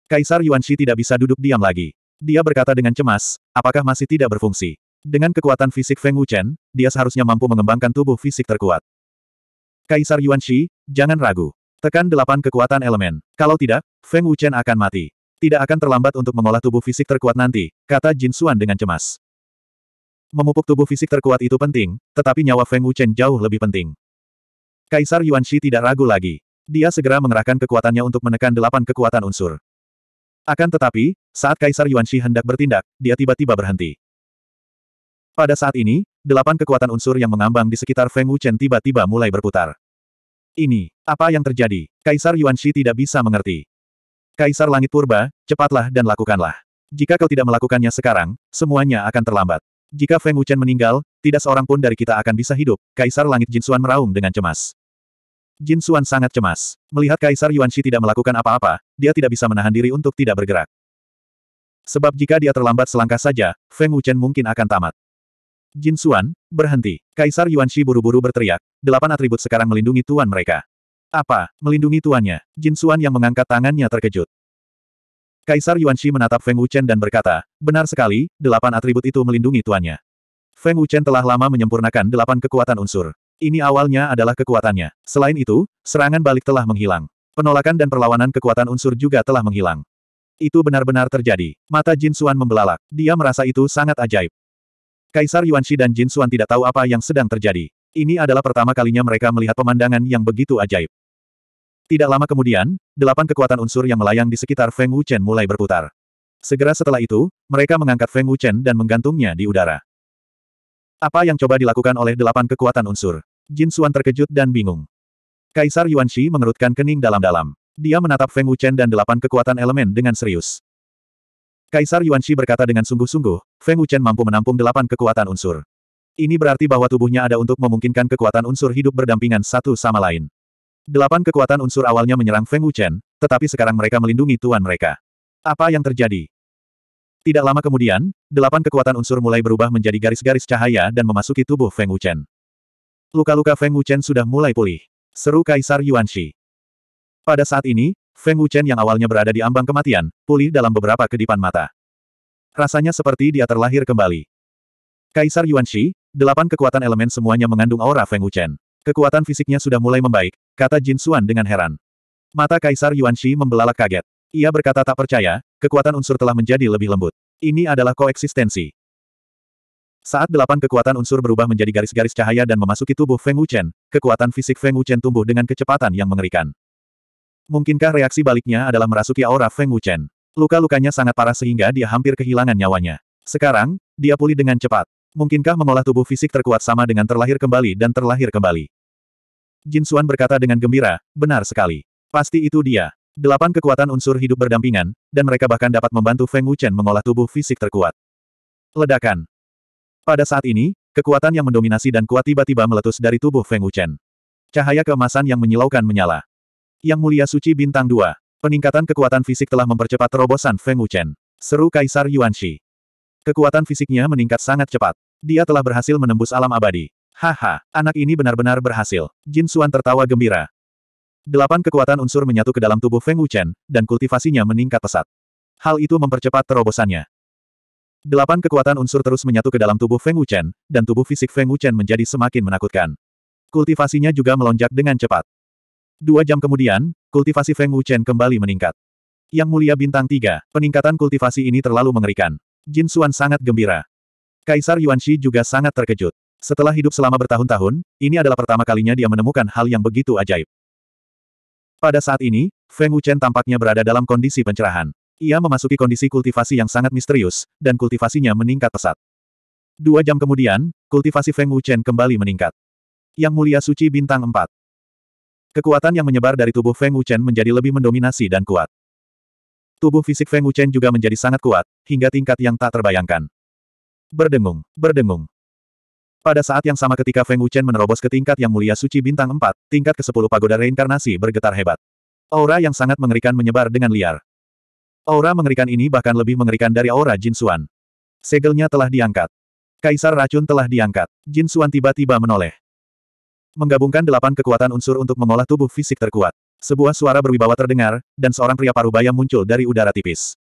Kaisar Yuan Shi tidak bisa duduk diam lagi. Dia berkata dengan cemas, apakah masih tidak berfungsi? Dengan kekuatan fisik Feng Wuchen, dia seharusnya mampu mengembangkan tubuh fisik terkuat. Kaisar Yuan Shi, jangan ragu. Tekan delapan kekuatan elemen. Kalau tidak, Feng Wuchen akan mati. Tidak akan terlambat untuk mengolah tubuh fisik terkuat nanti, kata Jin Suan dengan cemas. Memupuk tubuh fisik terkuat itu penting, tetapi nyawa Feng Wuchen jauh lebih penting. Kaisar Yuan Shi tidak ragu lagi. Dia segera mengerahkan kekuatannya untuk menekan delapan kekuatan unsur. Akan tetapi, saat Kaisar Yuan Shi hendak bertindak, dia tiba-tiba berhenti. Pada saat ini, delapan kekuatan unsur yang mengambang di sekitar Feng Wuchen tiba-tiba mulai berputar. Ini, apa yang terjadi? Kaisar Yuan Shi tidak bisa mengerti. Kaisar Langit Purba, cepatlah dan lakukanlah. Jika kau tidak melakukannya sekarang, semuanya akan terlambat. Jika Feng Wuchen meninggal, tidak seorang pun dari kita akan bisa hidup, Kaisar Langit Jin Suan meraung dengan cemas. Jin Suan sangat cemas. Melihat Kaisar Yuan Shi tidak melakukan apa-apa, dia tidak bisa menahan diri untuk tidak bergerak. Sebab jika dia terlambat selangkah saja, Feng Wuchen mungkin akan tamat. Jin Suan, berhenti. Kaisar Yuan Shi buru-buru berteriak, delapan atribut sekarang melindungi tuan mereka. Apa, melindungi tuannya? Jin Suan yang mengangkat tangannya terkejut. Kaisar Yuan Shi menatap Feng Wuchen dan berkata, benar sekali, delapan atribut itu melindungi tuannya. Feng Wuchen telah lama menyempurnakan delapan kekuatan unsur. Ini awalnya adalah kekuatannya. Selain itu, serangan balik telah menghilang. Penolakan dan perlawanan kekuatan unsur juga telah menghilang. Itu benar-benar terjadi. Mata Jin Suan membelalak. Dia merasa itu sangat ajaib. Kaisar Yuan Yuanshi dan Jin Xuan tidak tahu apa yang sedang terjadi. Ini adalah pertama kalinya mereka melihat pemandangan yang begitu ajaib. Tidak lama kemudian, delapan kekuatan unsur yang melayang di sekitar Feng Wuchen mulai berputar. Segera setelah itu, mereka mengangkat Feng Wuchen dan menggantungnya di udara. Apa yang coba dilakukan oleh delapan kekuatan unsur? Jin Xuan terkejut dan bingung. Kaisar Yuan Yuanshi mengerutkan kening dalam-dalam. Dia menatap Feng Wuchen dan delapan kekuatan elemen dengan serius. Kaisar Yuan Shi berkata dengan sungguh-sungguh, Feng Wuchen mampu menampung delapan kekuatan unsur. Ini berarti bahwa tubuhnya ada untuk memungkinkan kekuatan unsur hidup berdampingan satu sama lain. Delapan kekuatan unsur awalnya menyerang Feng Wuchen, tetapi sekarang mereka melindungi tuan mereka. Apa yang terjadi? Tidak lama kemudian, delapan kekuatan unsur mulai berubah menjadi garis-garis cahaya dan memasuki tubuh Feng Wuchen. Luka-luka Feng Wuchen sudah mulai pulih. Seru Kaisar Yuan Shi. Pada saat ini, Feng Wuchen yang awalnya berada di ambang kematian, pulih dalam beberapa kedipan mata. Rasanya seperti dia terlahir kembali. Kaisar Yuan Shi, delapan kekuatan elemen semuanya mengandung aura Feng Wuchen. Kekuatan fisiknya sudah mulai membaik, kata Jin Xuan dengan heran. Mata Kaisar Yuan Shi membelalak kaget. Ia berkata tak percaya, kekuatan unsur telah menjadi lebih lembut. Ini adalah koeksistensi. Saat delapan kekuatan unsur berubah menjadi garis-garis cahaya dan memasuki tubuh Feng Wuchen, kekuatan fisik Feng Wuchen tumbuh dengan kecepatan yang mengerikan. Mungkinkah reaksi baliknya adalah merasuki aura Feng Wuchen? Luka-lukanya sangat parah sehingga dia hampir kehilangan nyawanya. Sekarang, dia pulih dengan cepat. Mungkinkah mengolah tubuh fisik terkuat sama dengan terlahir kembali dan terlahir kembali? Jin Xuan berkata dengan gembira, benar sekali. Pasti itu dia. Delapan kekuatan unsur hidup berdampingan, dan mereka bahkan dapat membantu Feng Wuchen mengolah tubuh fisik terkuat. Ledakan. Pada saat ini, kekuatan yang mendominasi dan kuat tiba-tiba meletus dari tubuh Feng Wuchen. Cahaya keemasan yang menyilaukan menyala. Yang Mulia Suci Bintang 2. Peningkatan kekuatan fisik telah mempercepat terobosan Feng Wuchen. Seru Kaisar Yuanxi. Kekuatan fisiknya meningkat sangat cepat. Dia telah berhasil menembus alam abadi. Haha, anak ini benar-benar berhasil. Jin Suan tertawa gembira. Delapan kekuatan unsur menyatu ke dalam tubuh Feng Wuchen, dan kultivasinya meningkat pesat. Hal itu mempercepat terobosannya. Delapan kekuatan unsur terus menyatu ke dalam tubuh Feng Wuchen, dan tubuh fisik Feng Wuchen menjadi semakin menakutkan. Kultivasinya juga melonjak dengan cepat. Dua jam kemudian, kultivasi Feng Wuchen kembali meningkat. Yang mulia bintang tiga, peningkatan kultivasi ini terlalu mengerikan. Jin Xuan sangat gembira. Kaisar Yuan Shi juga sangat terkejut. Setelah hidup selama bertahun-tahun, ini adalah pertama kalinya dia menemukan hal yang begitu ajaib. Pada saat ini, Feng Wuchen tampaknya berada dalam kondisi pencerahan. Ia memasuki kondisi kultivasi yang sangat misterius, dan kultivasinya meningkat pesat. Dua jam kemudian, kultivasi Feng Wuchen kembali meningkat. Yang Mulia Suci Bintang 4. Kekuatan yang menyebar dari tubuh Feng Wuchen menjadi lebih mendominasi dan kuat. Tubuh fisik Feng Wuchen juga menjadi sangat kuat, hingga tingkat yang tak terbayangkan. Berdengung, berdengung. Pada saat yang sama ketika Feng Wuchen menerobos ke tingkat yang mulia suci bintang 4, tingkat ke-10 pagoda reinkarnasi bergetar hebat. Aura yang sangat mengerikan menyebar dengan liar. Aura mengerikan ini bahkan lebih mengerikan dari aura Jin Suan. Segelnya telah diangkat. Kaisar racun telah diangkat. Jin Suan tiba-tiba menoleh. Menggabungkan delapan kekuatan unsur untuk mengolah tubuh fisik terkuat. Sebuah suara berwibawa terdengar, dan seorang pria parubaya muncul dari udara tipis.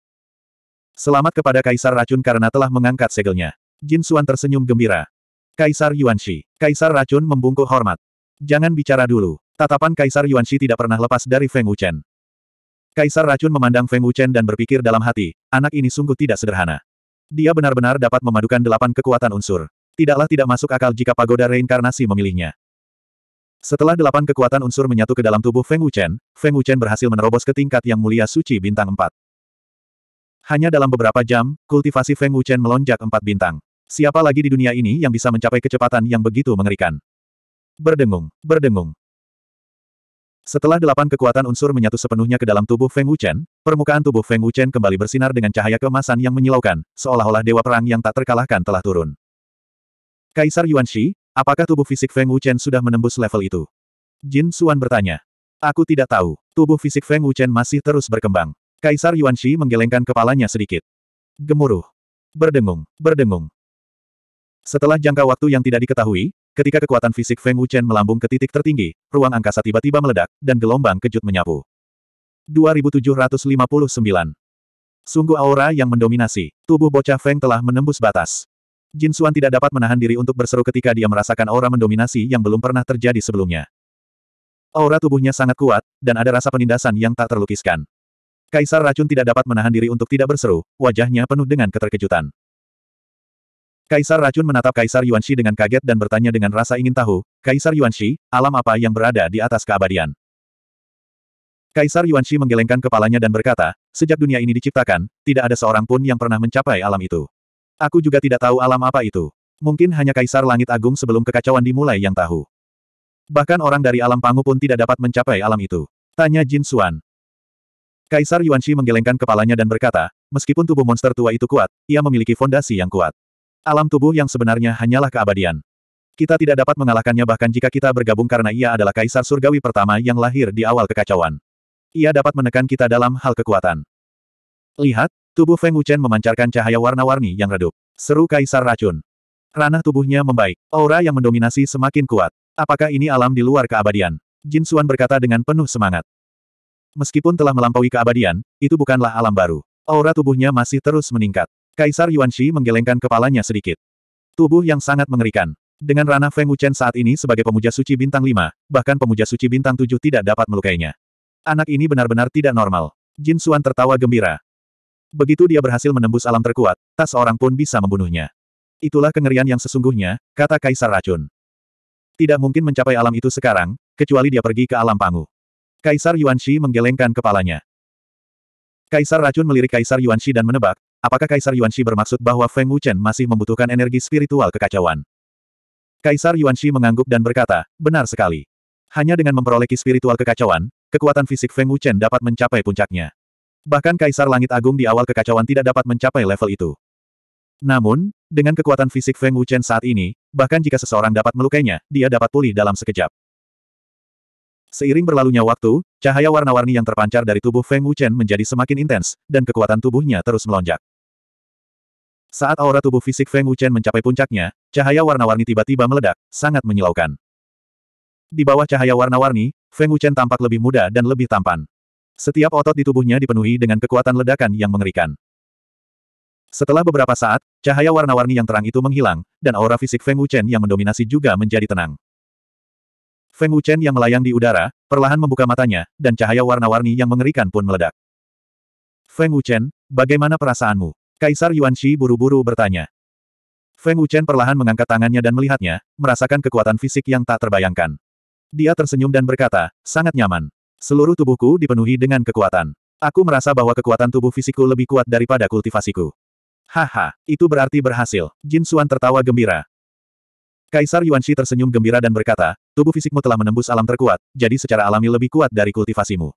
Selamat kepada Kaisar Racun karena telah mengangkat segelnya. Jin Suan tersenyum gembira. Kaisar Yuan Yuanshi. Kaisar Racun membungkuk hormat. Jangan bicara dulu. Tatapan Kaisar Yuan Yuanshi tidak pernah lepas dari Feng Wuchen. Kaisar Racun memandang Feng Wuchen dan berpikir dalam hati, anak ini sungguh tidak sederhana. Dia benar-benar dapat memadukan delapan kekuatan unsur. Tidaklah tidak masuk akal jika pagoda reinkarnasi memilihnya. Setelah delapan kekuatan unsur menyatu ke dalam tubuh Feng Wuchen, Feng Wuchen berhasil menerobos ke tingkat yang mulia suci bintang empat. Hanya dalam beberapa jam, kultivasi Feng Wuchen melonjak empat bintang. Siapa lagi di dunia ini yang bisa mencapai kecepatan yang begitu mengerikan? Berdengung, berdengung. Setelah delapan kekuatan unsur menyatu sepenuhnya ke dalam tubuh Feng Wuchen, permukaan tubuh Feng Wuchen kembali bersinar dengan cahaya keemasan yang menyilaukan, seolah-olah dewa perang yang tak terkalahkan telah turun. Kaisar Yuan Shi, Apakah tubuh fisik Feng Wuchen sudah menembus level itu? Jin Suan bertanya. Aku tidak tahu. Tubuh fisik Feng Wuchen masih terus berkembang. Kaisar Yuan Shi menggelengkan kepalanya sedikit. Gemuruh. Berdengung, berdengung. Setelah jangka waktu yang tidak diketahui, ketika kekuatan fisik Feng Wuchen melambung ke titik tertinggi, ruang angkasa tiba-tiba meledak, dan gelombang kejut menyapu. 2759. Sungguh aura yang mendominasi, tubuh bocah Feng telah menembus batas. Jin Xuan tidak dapat menahan diri untuk berseru ketika dia merasakan aura mendominasi yang belum pernah terjadi sebelumnya. Aura tubuhnya sangat kuat, dan ada rasa penindasan yang tak terlukiskan. Kaisar racun tidak dapat menahan diri untuk tidak berseru, wajahnya penuh dengan keterkejutan. Kaisar racun menatap Kaisar Yuan Shi dengan kaget dan bertanya dengan rasa ingin tahu, Kaisar Yuan Shi, alam apa yang berada di atas keabadian? Kaisar Yuan Shi menggelengkan kepalanya dan berkata, sejak dunia ini diciptakan, tidak ada seorang pun yang pernah mencapai alam itu. Aku juga tidak tahu alam apa itu. Mungkin hanya Kaisar Langit Agung sebelum kekacauan dimulai yang tahu. Bahkan orang dari alam Pangu pun tidak dapat mencapai alam itu. Tanya Jin Suan. Kaisar Yuan Shi menggelengkan kepalanya dan berkata, meskipun tubuh monster tua itu kuat, ia memiliki fondasi yang kuat. Alam tubuh yang sebenarnya hanyalah keabadian. Kita tidak dapat mengalahkannya bahkan jika kita bergabung karena ia adalah kaisar surgawi pertama yang lahir di awal kekacauan. Ia dapat menekan kita dalam hal kekuatan. Lihat, Tubuh Feng Wuchen memancarkan cahaya warna-warni yang redup. Seru Kaisar Racun. Ranah tubuhnya membaik. Aura yang mendominasi semakin kuat. Apakah ini alam di luar keabadian? Jin Suan berkata dengan penuh semangat. Meskipun telah melampaui keabadian, itu bukanlah alam baru. Aura tubuhnya masih terus meningkat. Kaisar Yuan Shi menggelengkan kepalanya sedikit. Tubuh yang sangat mengerikan. Dengan ranah Feng Wuchen saat ini sebagai pemuja suci bintang 5, bahkan pemuja suci bintang 7 tidak dapat melukainya. Anak ini benar-benar tidak normal. Jin Suan tertawa gembira. Begitu dia berhasil menembus alam terkuat, tak seorang pun bisa membunuhnya. Itulah kengerian yang sesungguhnya, kata Kaisar Racun. Tidak mungkin mencapai alam itu sekarang, kecuali dia pergi ke alam pangu. Kaisar Yuan Yuanshi menggelengkan kepalanya. Kaisar Racun melirik Kaisar Yuan Yuanshi dan menebak, apakah Kaisar Yuan Yuanshi bermaksud bahwa Feng Wuchen masih membutuhkan energi spiritual kekacauan. Kaisar Yuan Yuanshi mengangguk dan berkata, benar sekali. Hanya dengan memperoleh spiritual kekacauan, kekuatan fisik Feng Wuchen dapat mencapai puncaknya. Bahkan Kaisar Langit Agung di awal kekacauan tidak dapat mencapai level itu. Namun, dengan kekuatan fisik Feng Wuchen saat ini, bahkan jika seseorang dapat melukainya, dia dapat pulih dalam sekejap. Seiring berlalunya waktu, cahaya warna-warni yang terpancar dari tubuh Feng Wuchen menjadi semakin intens, dan kekuatan tubuhnya terus melonjak. Saat aura tubuh fisik Feng Wuchen mencapai puncaknya, cahaya warna-warni tiba-tiba meledak, sangat menyilaukan. Di bawah cahaya warna-warni, Feng Wuchen tampak lebih muda dan lebih tampan. Setiap otot di tubuhnya dipenuhi dengan kekuatan ledakan yang mengerikan. Setelah beberapa saat, cahaya warna-warni yang terang itu menghilang, dan aura fisik Feng Wuchen yang mendominasi juga menjadi tenang. Feng Wuchen yang melayang di udara, perlahan membuka matanya, dan cahaya warna-warni yang mengerikan pun meledak. Feng Wuchen, bagaimana perasaanmu? Kaisar Yuan Shi buru-buru bertanya. Feng Wuchen perlahan mengangkat tangannya dan melihatnya, merasakan kekuatan fisik yang tak terbayangkan. Dia tersenyum dan berkata, sangat nyaman. Seluruh tubuhku dipenuhi dengan kekuatan. Aku merasa bahwa kekuatan tubuh fisikku lebih kuat daripada kultivasiku. Haha, itu berarti berhasil. Jin Suan tertawa gembira. Kaisar Yuan Shi tersenyum gembira dan berkata, tubuh fisikmu telah menembus alam terkuat, jadi secara alami lebih kuat dari kultivasimu.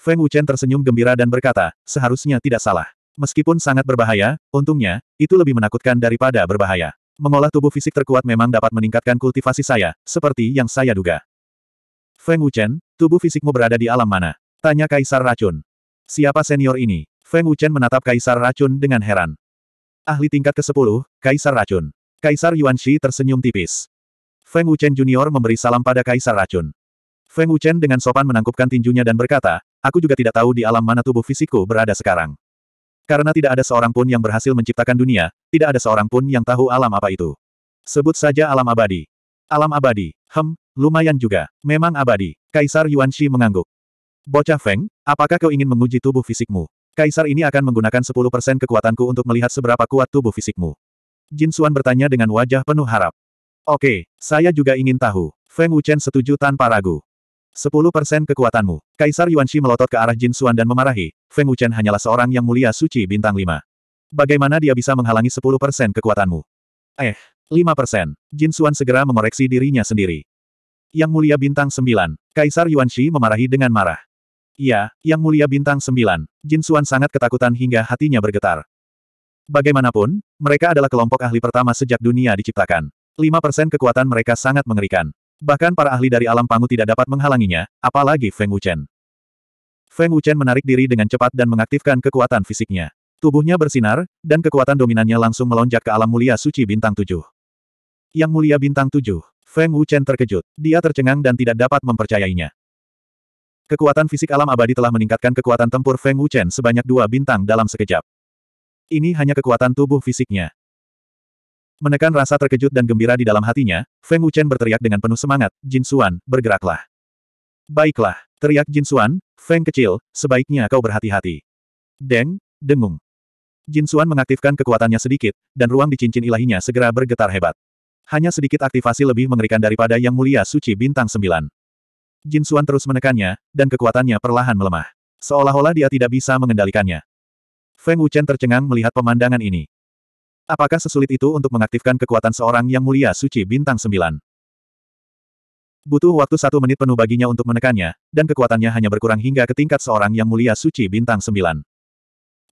Feng Wuchen tersenyum gembira dan berkata, seharusnya tidak salah. Meskipun sangat berbahaya, untungnya, itu lebih menakutkan daripada berbahaya. Mengolah tubuh fisik terkuat memang dapat meningkatkan kultivasi saya, seperti yang saya duga. Feng Wuchen, tubuh fisikmu berada di alam mana? Tanya Kaisar Racun. Siapa senior ini? Feng Wuchen menatap Kaisar Racun dengan heran. Ahli tingkat ke-10, Kaisar Racun. Kaisar Yuan Shi tersenyum tipis. Feng Wuchen Junior memberi salam pada Kaisar Racun. Feng Wuchen dengan sopan menangkupkan tinjunya dan berkata, aku juga tidak tahu di alam mana tubuh fisikku berada sekarang. Karena tidak ada seorang pun yang berhasil menciptakan dunia, tidak ada seorang pun yang tahu alam apa itu. Sebut saja alam abadi. Alam abadi, hem, Lumayan juga, memang abadi. Kaisar Yuan Shi mengangguk. Bocah Feng, apakah kau ingin menguji tubuh fisikmu? Kaisar ini akan menggunakan 10% kekuatanku untuk melihat seberapa kuat tubuh fisikmu. Jin Xuan bertanya dengan wajah penuh harap. Oke, saya juga ingin tahu. Feng Wuchen setuju tanpa ragu. 10% kekuatanmu. Kaisar Yuan Shi melotot ke arah Jin Xuan dan memarahi, Feng Wuchen hanyalah seorang yang mulia suci bintang 5. Bagaimana dia bisa menghalangi 10% kekuatanmu? Eh, 5%. Jin Xuan segera mengoreksi dirinya sendiri. Yang Mulia Bintang Sembilan, Kaisar Yuan Shi memarahi dengan marah. Ya, Yang Mulia Bintang Sembilan, Jin Xuan sangat ketakutan hingga hatinya bergetar. Bagaimanapun, mereka adalah kelompok ahli pertama sejak dunia diciptakan. 5% kekuatan mereka sangat mengerikan. Bahkan para ahli dari alam pangu tidak dapat menghalanginya, apalagi Feng Wuchen. Feng Wuchen menarik diri dengan cepat dan mengaktifkan kekuatan fisiknya. Tubuhnya bersinar, dan kekuatan dominannya langsung melonjak ke alam mulia suci bintang tujuh. Yang mulia bintang tujuh, Feng Wuchen terkejut. Dia tercengang dan tidak dapat mempercayainya. Kekuatan fisik alam abadi telah meningkatkan kekuatan tempur Feng Wuchen sebanyak dua bintang dalam sekejap. Ini hanya kekuatan tubuh fisiknya. Menekan rasa terkejut dan gembira di dalam hatinya, Feng Wuchen berteriak dengan penuh semangat, Jin Suan bergeraklah. Baiklah, teriak Jin Suan. Feng kecil, sebaiknya kau berhati-hati. Deng, dengung. Jin Suan mengaktifkan kekuatannya sedikit, dan ruang di cincin ilahinya segera bergetar hebat. Hanya sedikit aktivasi lebih mengerikan daripada Yang Mulia Suci Bintang sembilan. Jin Suan terus menekannya, dan kekuatannya perlahan melemah. Seolah-olah dia tidak bisa mengendalikannya. Feng Wuchen tercengang melihat pemandangan ini. Apakah sesulit itu untuk mengaktifkan kekuatan seorang Yang Mulia Suci Bintang sembilan? Butuh waktu satu menit penuh baginya untuk menekannya, dan kekuatannya hanya berkurang hingga ke tingkat seorang Yang Mulia Suci Bintang sembilan.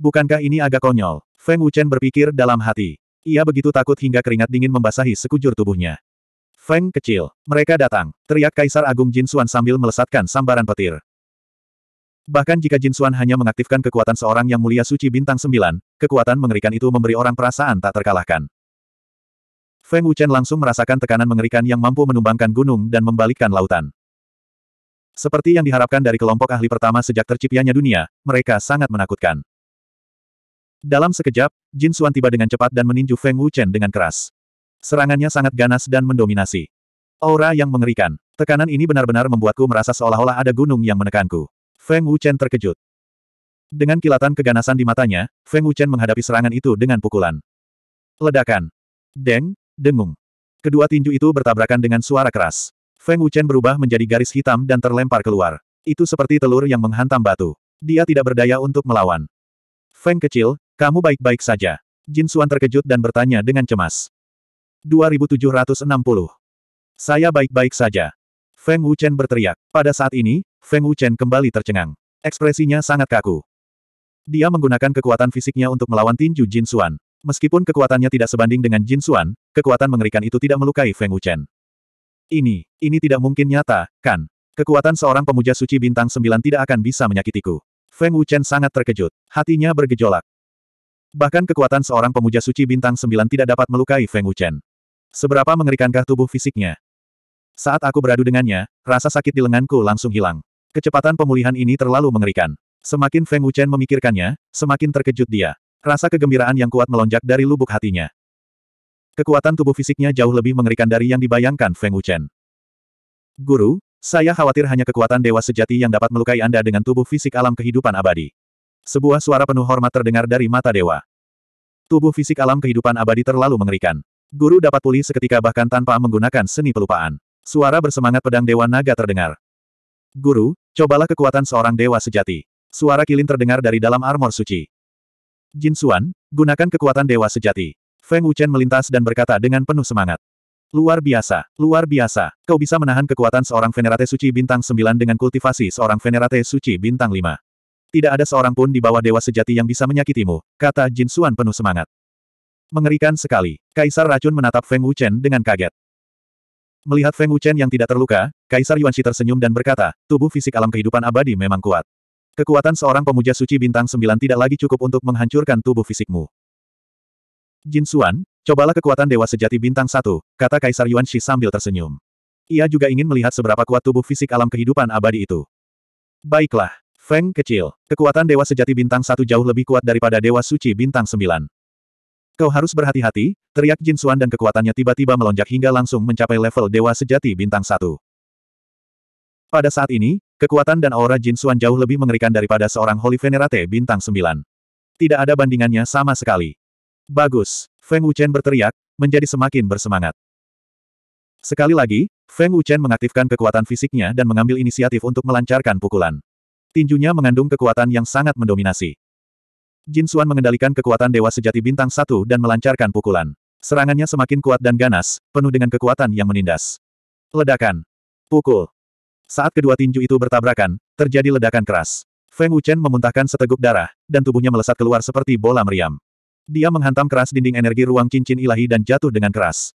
Bukankah ini agak konyol? Feng Wuchen berpikir dalam hati. Ia begitu takut hingga keringat dingin membasahi sekujur tubuhnya. Feng kecil, mereka datang, teriak Kaisar Agung Jin Xuan sambil melesatkan sambaran petir. Bahkan jika Jin Xuan hanya mengaktifkan kekuatan seorang yang mulia suci bintang sembilan, kekuatan mengerikan itu memberi orang perasaan tak terkalahkan. Feng Wuchen langsung merasakan tekanan mengerikan yang mampu menumbangkan gunung dan membalikkan lautan. Seperti yang diharapkan dari kelompok ahli pertama sejak terciptanya dunia, mereka sangat menakutkan. Dalam sekejap, Jin Suan tiba dengan cepat dan meninju Feng Wuchen dengan keras. Serangannya sangat ganas dan mendominasi. Aura yang mengerikan. Tekanan ini benar-benar membuatku merasa seolah-olah ada gunung yang menekanku. Feng Wuchen terkejut. Dengan kilatan keganasan di matanya, Feng Wuchen menghadapi serangan itu dengan pukulan. Ledakan. Deng, dengung. Kedua tinju itu bertabrakan dengan suara keras. Feng Wuchen berubah menjadi garis hitam dan terlempar keluar. Itu seperti telur yang menghantam batu. Dia tidak berdaya untuk melawan. Feng kecil, kamu baik-baik saja. Jin Suan terkejut dan bertanya dengan cemas. 2760. Saya baik-baik saja. Feng Wuchen berteriak. Pada saat ini, Feng Wuchen kembali tercengang. Ekspresinya sangat kaku. Dia menggunakan kekuatan fisiknya untuk melawan tinju Jin Suan. Meskipun kekuatannya tidak sebanding dengan Jin Suan, kekuatan mengerikan itu tidak melukai Feng Wuchen. Ini, ini tidak mungkin nyata, kan? Kekuatan seorang pemuja suci bintang sembilan tidak akan bisa menyakitiku. Feng Wuchen sangat terkejut. Hatinya bergejolak. Bahkan kekuatan seorang pemuja suci bintang sembilan tidak dapat melukai Feng Wuchen. Seberapa mengerikankah tubuh fisiknya? Saat aku beradu dengannya, rasa sakit di lenganku langsung hilang. Kecepatan pemulihan ini terlalu mengerikan. Semakin Feng Wuchen memikirkannya, semakin terkejut dia. Rasa kegembiraan yang kuat melonjak dari lubuk hatinya. Kekuatan tubuh fisiknya jauh lebih mengerikan dari yang dibayangkan Feng Wuchen. Guru, saya khawatir hanya kekuatan dewa sejati yang dapat melukai Anda dengan tubuh fisik alam kehidupan abadi. Sebuah suara penuh hormat terdengar dari mata dewa. Tubuh fisik alam kehidupan abadi terlalu mengerikan. Guru dapat pulih seketika bahkan tanpa menggunakan seni pelupaan. Suara bersemangat pedang Dewa Naga terdengar. Guru, cobalah kekuatan seorang dewa sejati. Suara kilin terdengar dari dalam armor suci. Jin Suan, gunakan kekuatan dewa sejati. Feng Wuchen melintas dan berkata dengan penuh semangat. Luar biasa, luar biasa. Kau bisa menahan kekuatan seorang Venerate Suci Bintang 9 dengan kultivasi seorang Venerate Suci Bintang 5. Tidak ada seorang pun di bawah dewa sejati yang bisa menyakitimu, kata Jin Suan penuh semangat. Mengerikan sekali. Kaisar racun menatap Feng Wuchen dengan kaget. Melihat Feng Wuchen yang tidak terluka, Kaisar Yuan Shi tersenyum dan berkata, tubuh fisik alam kehidupan abadi memang kuat. Kekuatan seorang pemuja suci bintang sembilan tidak lagi cukup untuk menghancurkan tubuh fisikmu. Jin Suan, cobalah kekuatan dewa sejati bintang satu, kata Kaisar Yuan Shi sambil tersenyum. Ia juga ingin melihat seberapa kuat tubuh fisik alam kehidupan abadi itu. Baiklah, Feng kecil. Kekuatan Dewa Sejati Bintang satu jauh lebih kuat daripada Dewa Suci Bintang sembilan. Kau harus berhati-hati, teriak Jin Suan dan kekuatannya tiba-tiba melonjak hingga langsung mencapai level Dewa Sejati Bintang satu. Pada saat ini, kekuatan dan aura Jin Suan jauh lebih mengerikan daripada seorang Holy Venerate Bintang sembilan. Tidak ada bandingannya sama sekali. Bagus, Feng Wuchen berteriak, menjadi semakin bersemangat. Sekali lagi, Feng Wuchen mengaktifkan kekuatan fisiknya dan mengambil inisiatif untuk melancarkan pukulan. Tinjunya mengandung kekuatan yang sangat mendominasi. Jin Xuan mengendalikan kekuatan Dewa Sejati Bintang Satu dan melancarkan pukulan. Serangannya semakin kuat dan ganas, penuh dengan kekuatan yang menindas. Ledakan. Pukul. Saat kedua tinju itu bertabrakan, terjadi ledakan keras. Feng Wuchen memuntahkan seteguk darah, dan tubuhnya melesat keluar seperti bola meriam. Dia menghantam keras dinding energi ruang cincin ilahi dan jatuh dengan keras.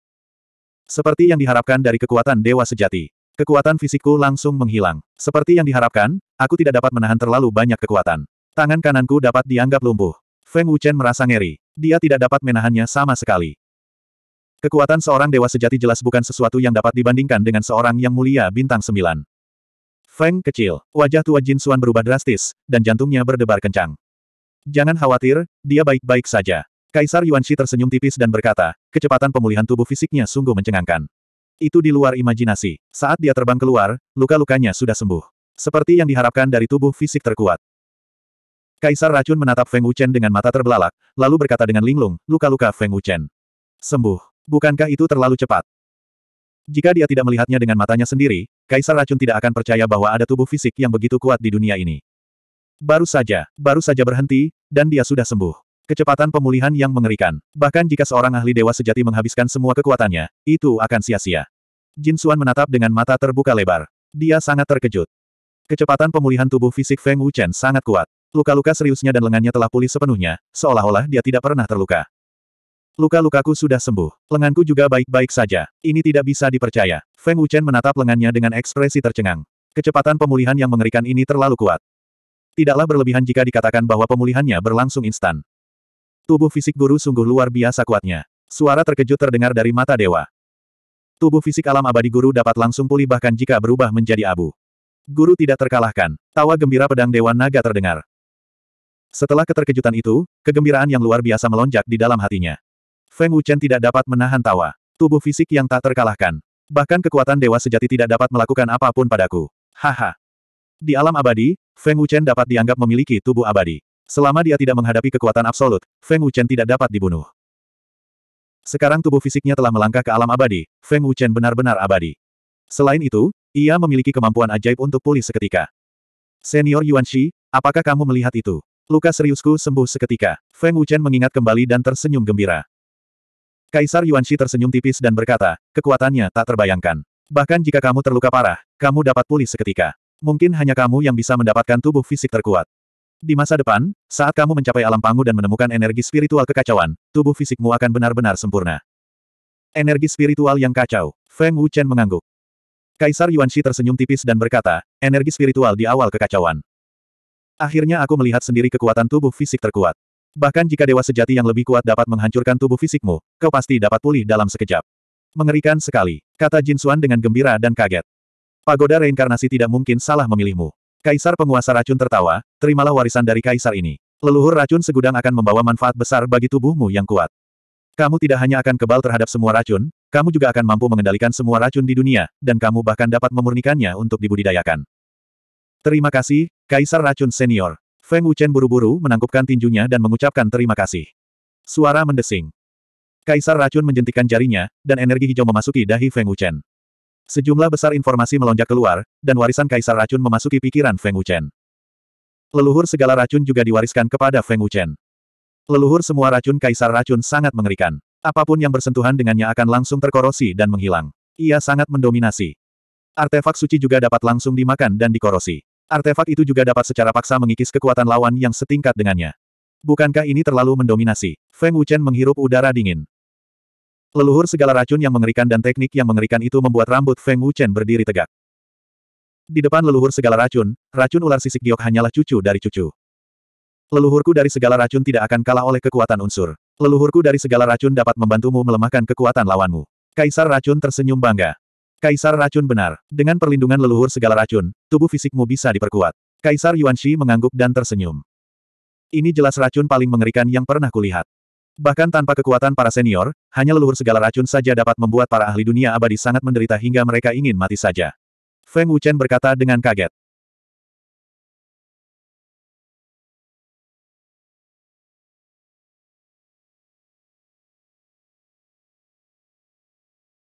Seperti yang diharapkan dari kekuatan Dewa Sejati. Kekuatan fisikku langsung menghilang. Seperti yang diharapkan, Aku tidak dapat menahan terlalu banyak kekuatan. Tangan kananku dapat dianggap lumpuh. Feng Wuchen merasa ngeri. Dia tidak dapat menahannya sama sekali. Kekuatan seorang dewa sejati jelas bukan sesuatu yang dapat dibandingkan dengan seorang yang mulia bintang sembilan. Feng kecil, wajah tua Jin Suan berubah drastis, dan jantungnya berdebar kencang. Jangan khawatir, dia baik-baik saja. Kaisar Yuan Shi tersenyum tipis dan berkata, kecepatan pemulihan tubuh fisiknya sungguh mencengangkan. Itu di luar imajinasi. Saat dia terbang keluar, luka-lukanya sudah sembuh. Seperti yang diharapkan dari tubuh fisik terkuat. Kaisar racun menatap Feng Wuchen dengan mata terbelalak, lalu berkata dengan linglung, luka-luka Feng Wuchen. Sembuh. Bukankah itu terlalu cepat? Jika dia tidak melihatnya dengan matanya sendiri, Kaisar racun tidak akan percaya bahwa ada tubuh fisik yang begitu kuat di dunia ini. Baru saja, baru saja berhenti, dan dia sudah sembuh. Kecepatan pemulihan yang mengerikan. Bahkan jika seorang ahli dewa sejati menghabiskan semua kekuatannya, itu akan sia-sia. Jin Suan menatap dengan mata terbuka lebar. Dia sangat terkejut. Kecepatan pemulihan tubuh fisik Feng Wuchen sangat kuat. Luka-luka seriusnya dan lengannya telah pulih sepenuhnya, seolah-olah dia tidak pernah terluka. Luka-lukaku sudah sembuh. Lenganku juga baik-baik saja. Ini tidak bisa dipercaya. Feng Wuchen menatap lengannya dengan ekspresi tercengang. Kecepatan pemulihan yang mengerikan ini terlalu kuat. Tidaklah berlebihan jika dikatakan bahwa pemulihannya berlangsung instan. Tubuh fisik guru sungguh luar biasa kuatnya. Suara terkejut terdengar dari mata dewa. Tubuh fisik alam abadi guru dapat langsung pulih bahkan jika berubah menjadi abu. Guru tidak terkalahkan. Tawa gembira pedang Dewa Naga terdengar. Setelah keterkejutan itu, kegembiraan yang luar biasa melonjak di dalam hatinya. Feng Wuchen tidak dapat menahan tawa. Tubuh fisik yang tak terkalahkan. Bahkan kekuatan dewa sejati tidak dapat melakukan apapun padaku. Haha. Di alam abadi, Feng Wuchen dapat dianggap memiliki tubuh abadi. Selama dia tidak menghadapi kekuatan absolut, Feng Wuchen tidak dapat dibunuh. Sekarang tubuh fisiknya telah melangkah ke alam abadi, Feng Wuchen benar-benar abadi. Selain itu, ia memiliki kemampuan ajaib untuk pulih seketika. Senior Yuan Shi, apakah kamu melihat itu? Luka seriusku sembuh seketika. Feng Wuchen mengingat kembali dan tersenyum gembira. Kaisar Yuan Shi tersenyum tipis dan berkata, kekuatannya tak terbayangkan. Bahkan jika kamu terluka parah, kamu dapat pulih seketika. Mungkin hanya kamu yang bisa mendapatkan tubuh fisik terkuat. Di masa depan, saat kamu mencapai alam pangu dan menemukan energi spiritual kekacauan, tubuh fisikmu akan benar-benar sempurna. Energi spiritual yang kacau, Feng Wuchen mengangguk. Kaisar Yuan Shi tersenyum tipis dan berkata, energi spiritual di awal kekacauan. Akhirnya aku melihat sendiri kekuatan tubuh fisik terkuat. Bahkan jika dewa sejati yang lebih kuat dapat menghancurkan tubuh fisikmu, kau pasti dapat pulih dalam sekejap. Mengerikan sekali, kata Jin Xuan dengan gembira dan kaget. Pagoda reinkarnasi tidak mungkin salah memilihmu. Kaisar penguasa racun tertawa, terimalah warisan dari kaisar ini. Leluhur racun segudang akan membawa manfaat besar bagi tubuhmu yang kuat. Kamu tidak hanya akan kebal terhadap semua racun, kamu juga akan mampu mengendalikan semua racun di dunia, dan kamu bahkan dapat memurnikannya untuk dibudidayakan. Terima kasih, Kaisar Racun Senior. Feng Wuchen buru-buru menangkupkan tinjunya dan mengucapkan terima kasih. Suara mendesing. Kaisar Racun menjentikan jarinya, dan energi hijau memasuki dahi Feng Wuchen. Sejumlah besar informasi melonjak keluar, dan warisan Kaisar Racun memasuki pikiran Feng Wuchen. Leluhur segala racun juga diwariskan kepada Feng Wuchen. Leluhur semua racun kaisar racun sangat mengerikan. Apapun yang bersentuhan dengannya akan langsung terkorosi dan menghilang. Ia sangat mendominasi. Artefak suci juga dapat langsung dimakan dan dikorosi. Artefak itu juga dapat secara paksa mengikis kekuatan lawan yang setingkat dengannya. Bukankah ini terlalu mendominasi? Feng Wuchen menghirup udara dingin. Leluhur segala racun yang mengerikan dan teknik yang mengerikan itu membuat rambut Feng Wuchen berdiri tegak. Di depan leluhur segala racun, racun ular sisik giok hanyalah cucu dari cucu. Leluhurku dari segala racun tidak akan kalah oleh kekuatan unsur. Leluhurku dari segala racun dapat membantumu melemahkan kekuatan lawanmu. Kaisar racun tersenyum bangga. Kaisar racun benar. Dengan perlindungan leluhur segala racun, tubuh fisikmu bisa diperkuat. Kaisar Yuan Yuanshi mengangguk dan tersenyum. Ini jelas racun paling mengerikan yang pernah kulihat. Bahkan tanpa kekuatan para senior, hanya leluhur segala racun saja dapat membuat para ahli dunia abadi sangat menderita hingga mereka ingin mati saja. Feng Wuchen berkata dengan kaget.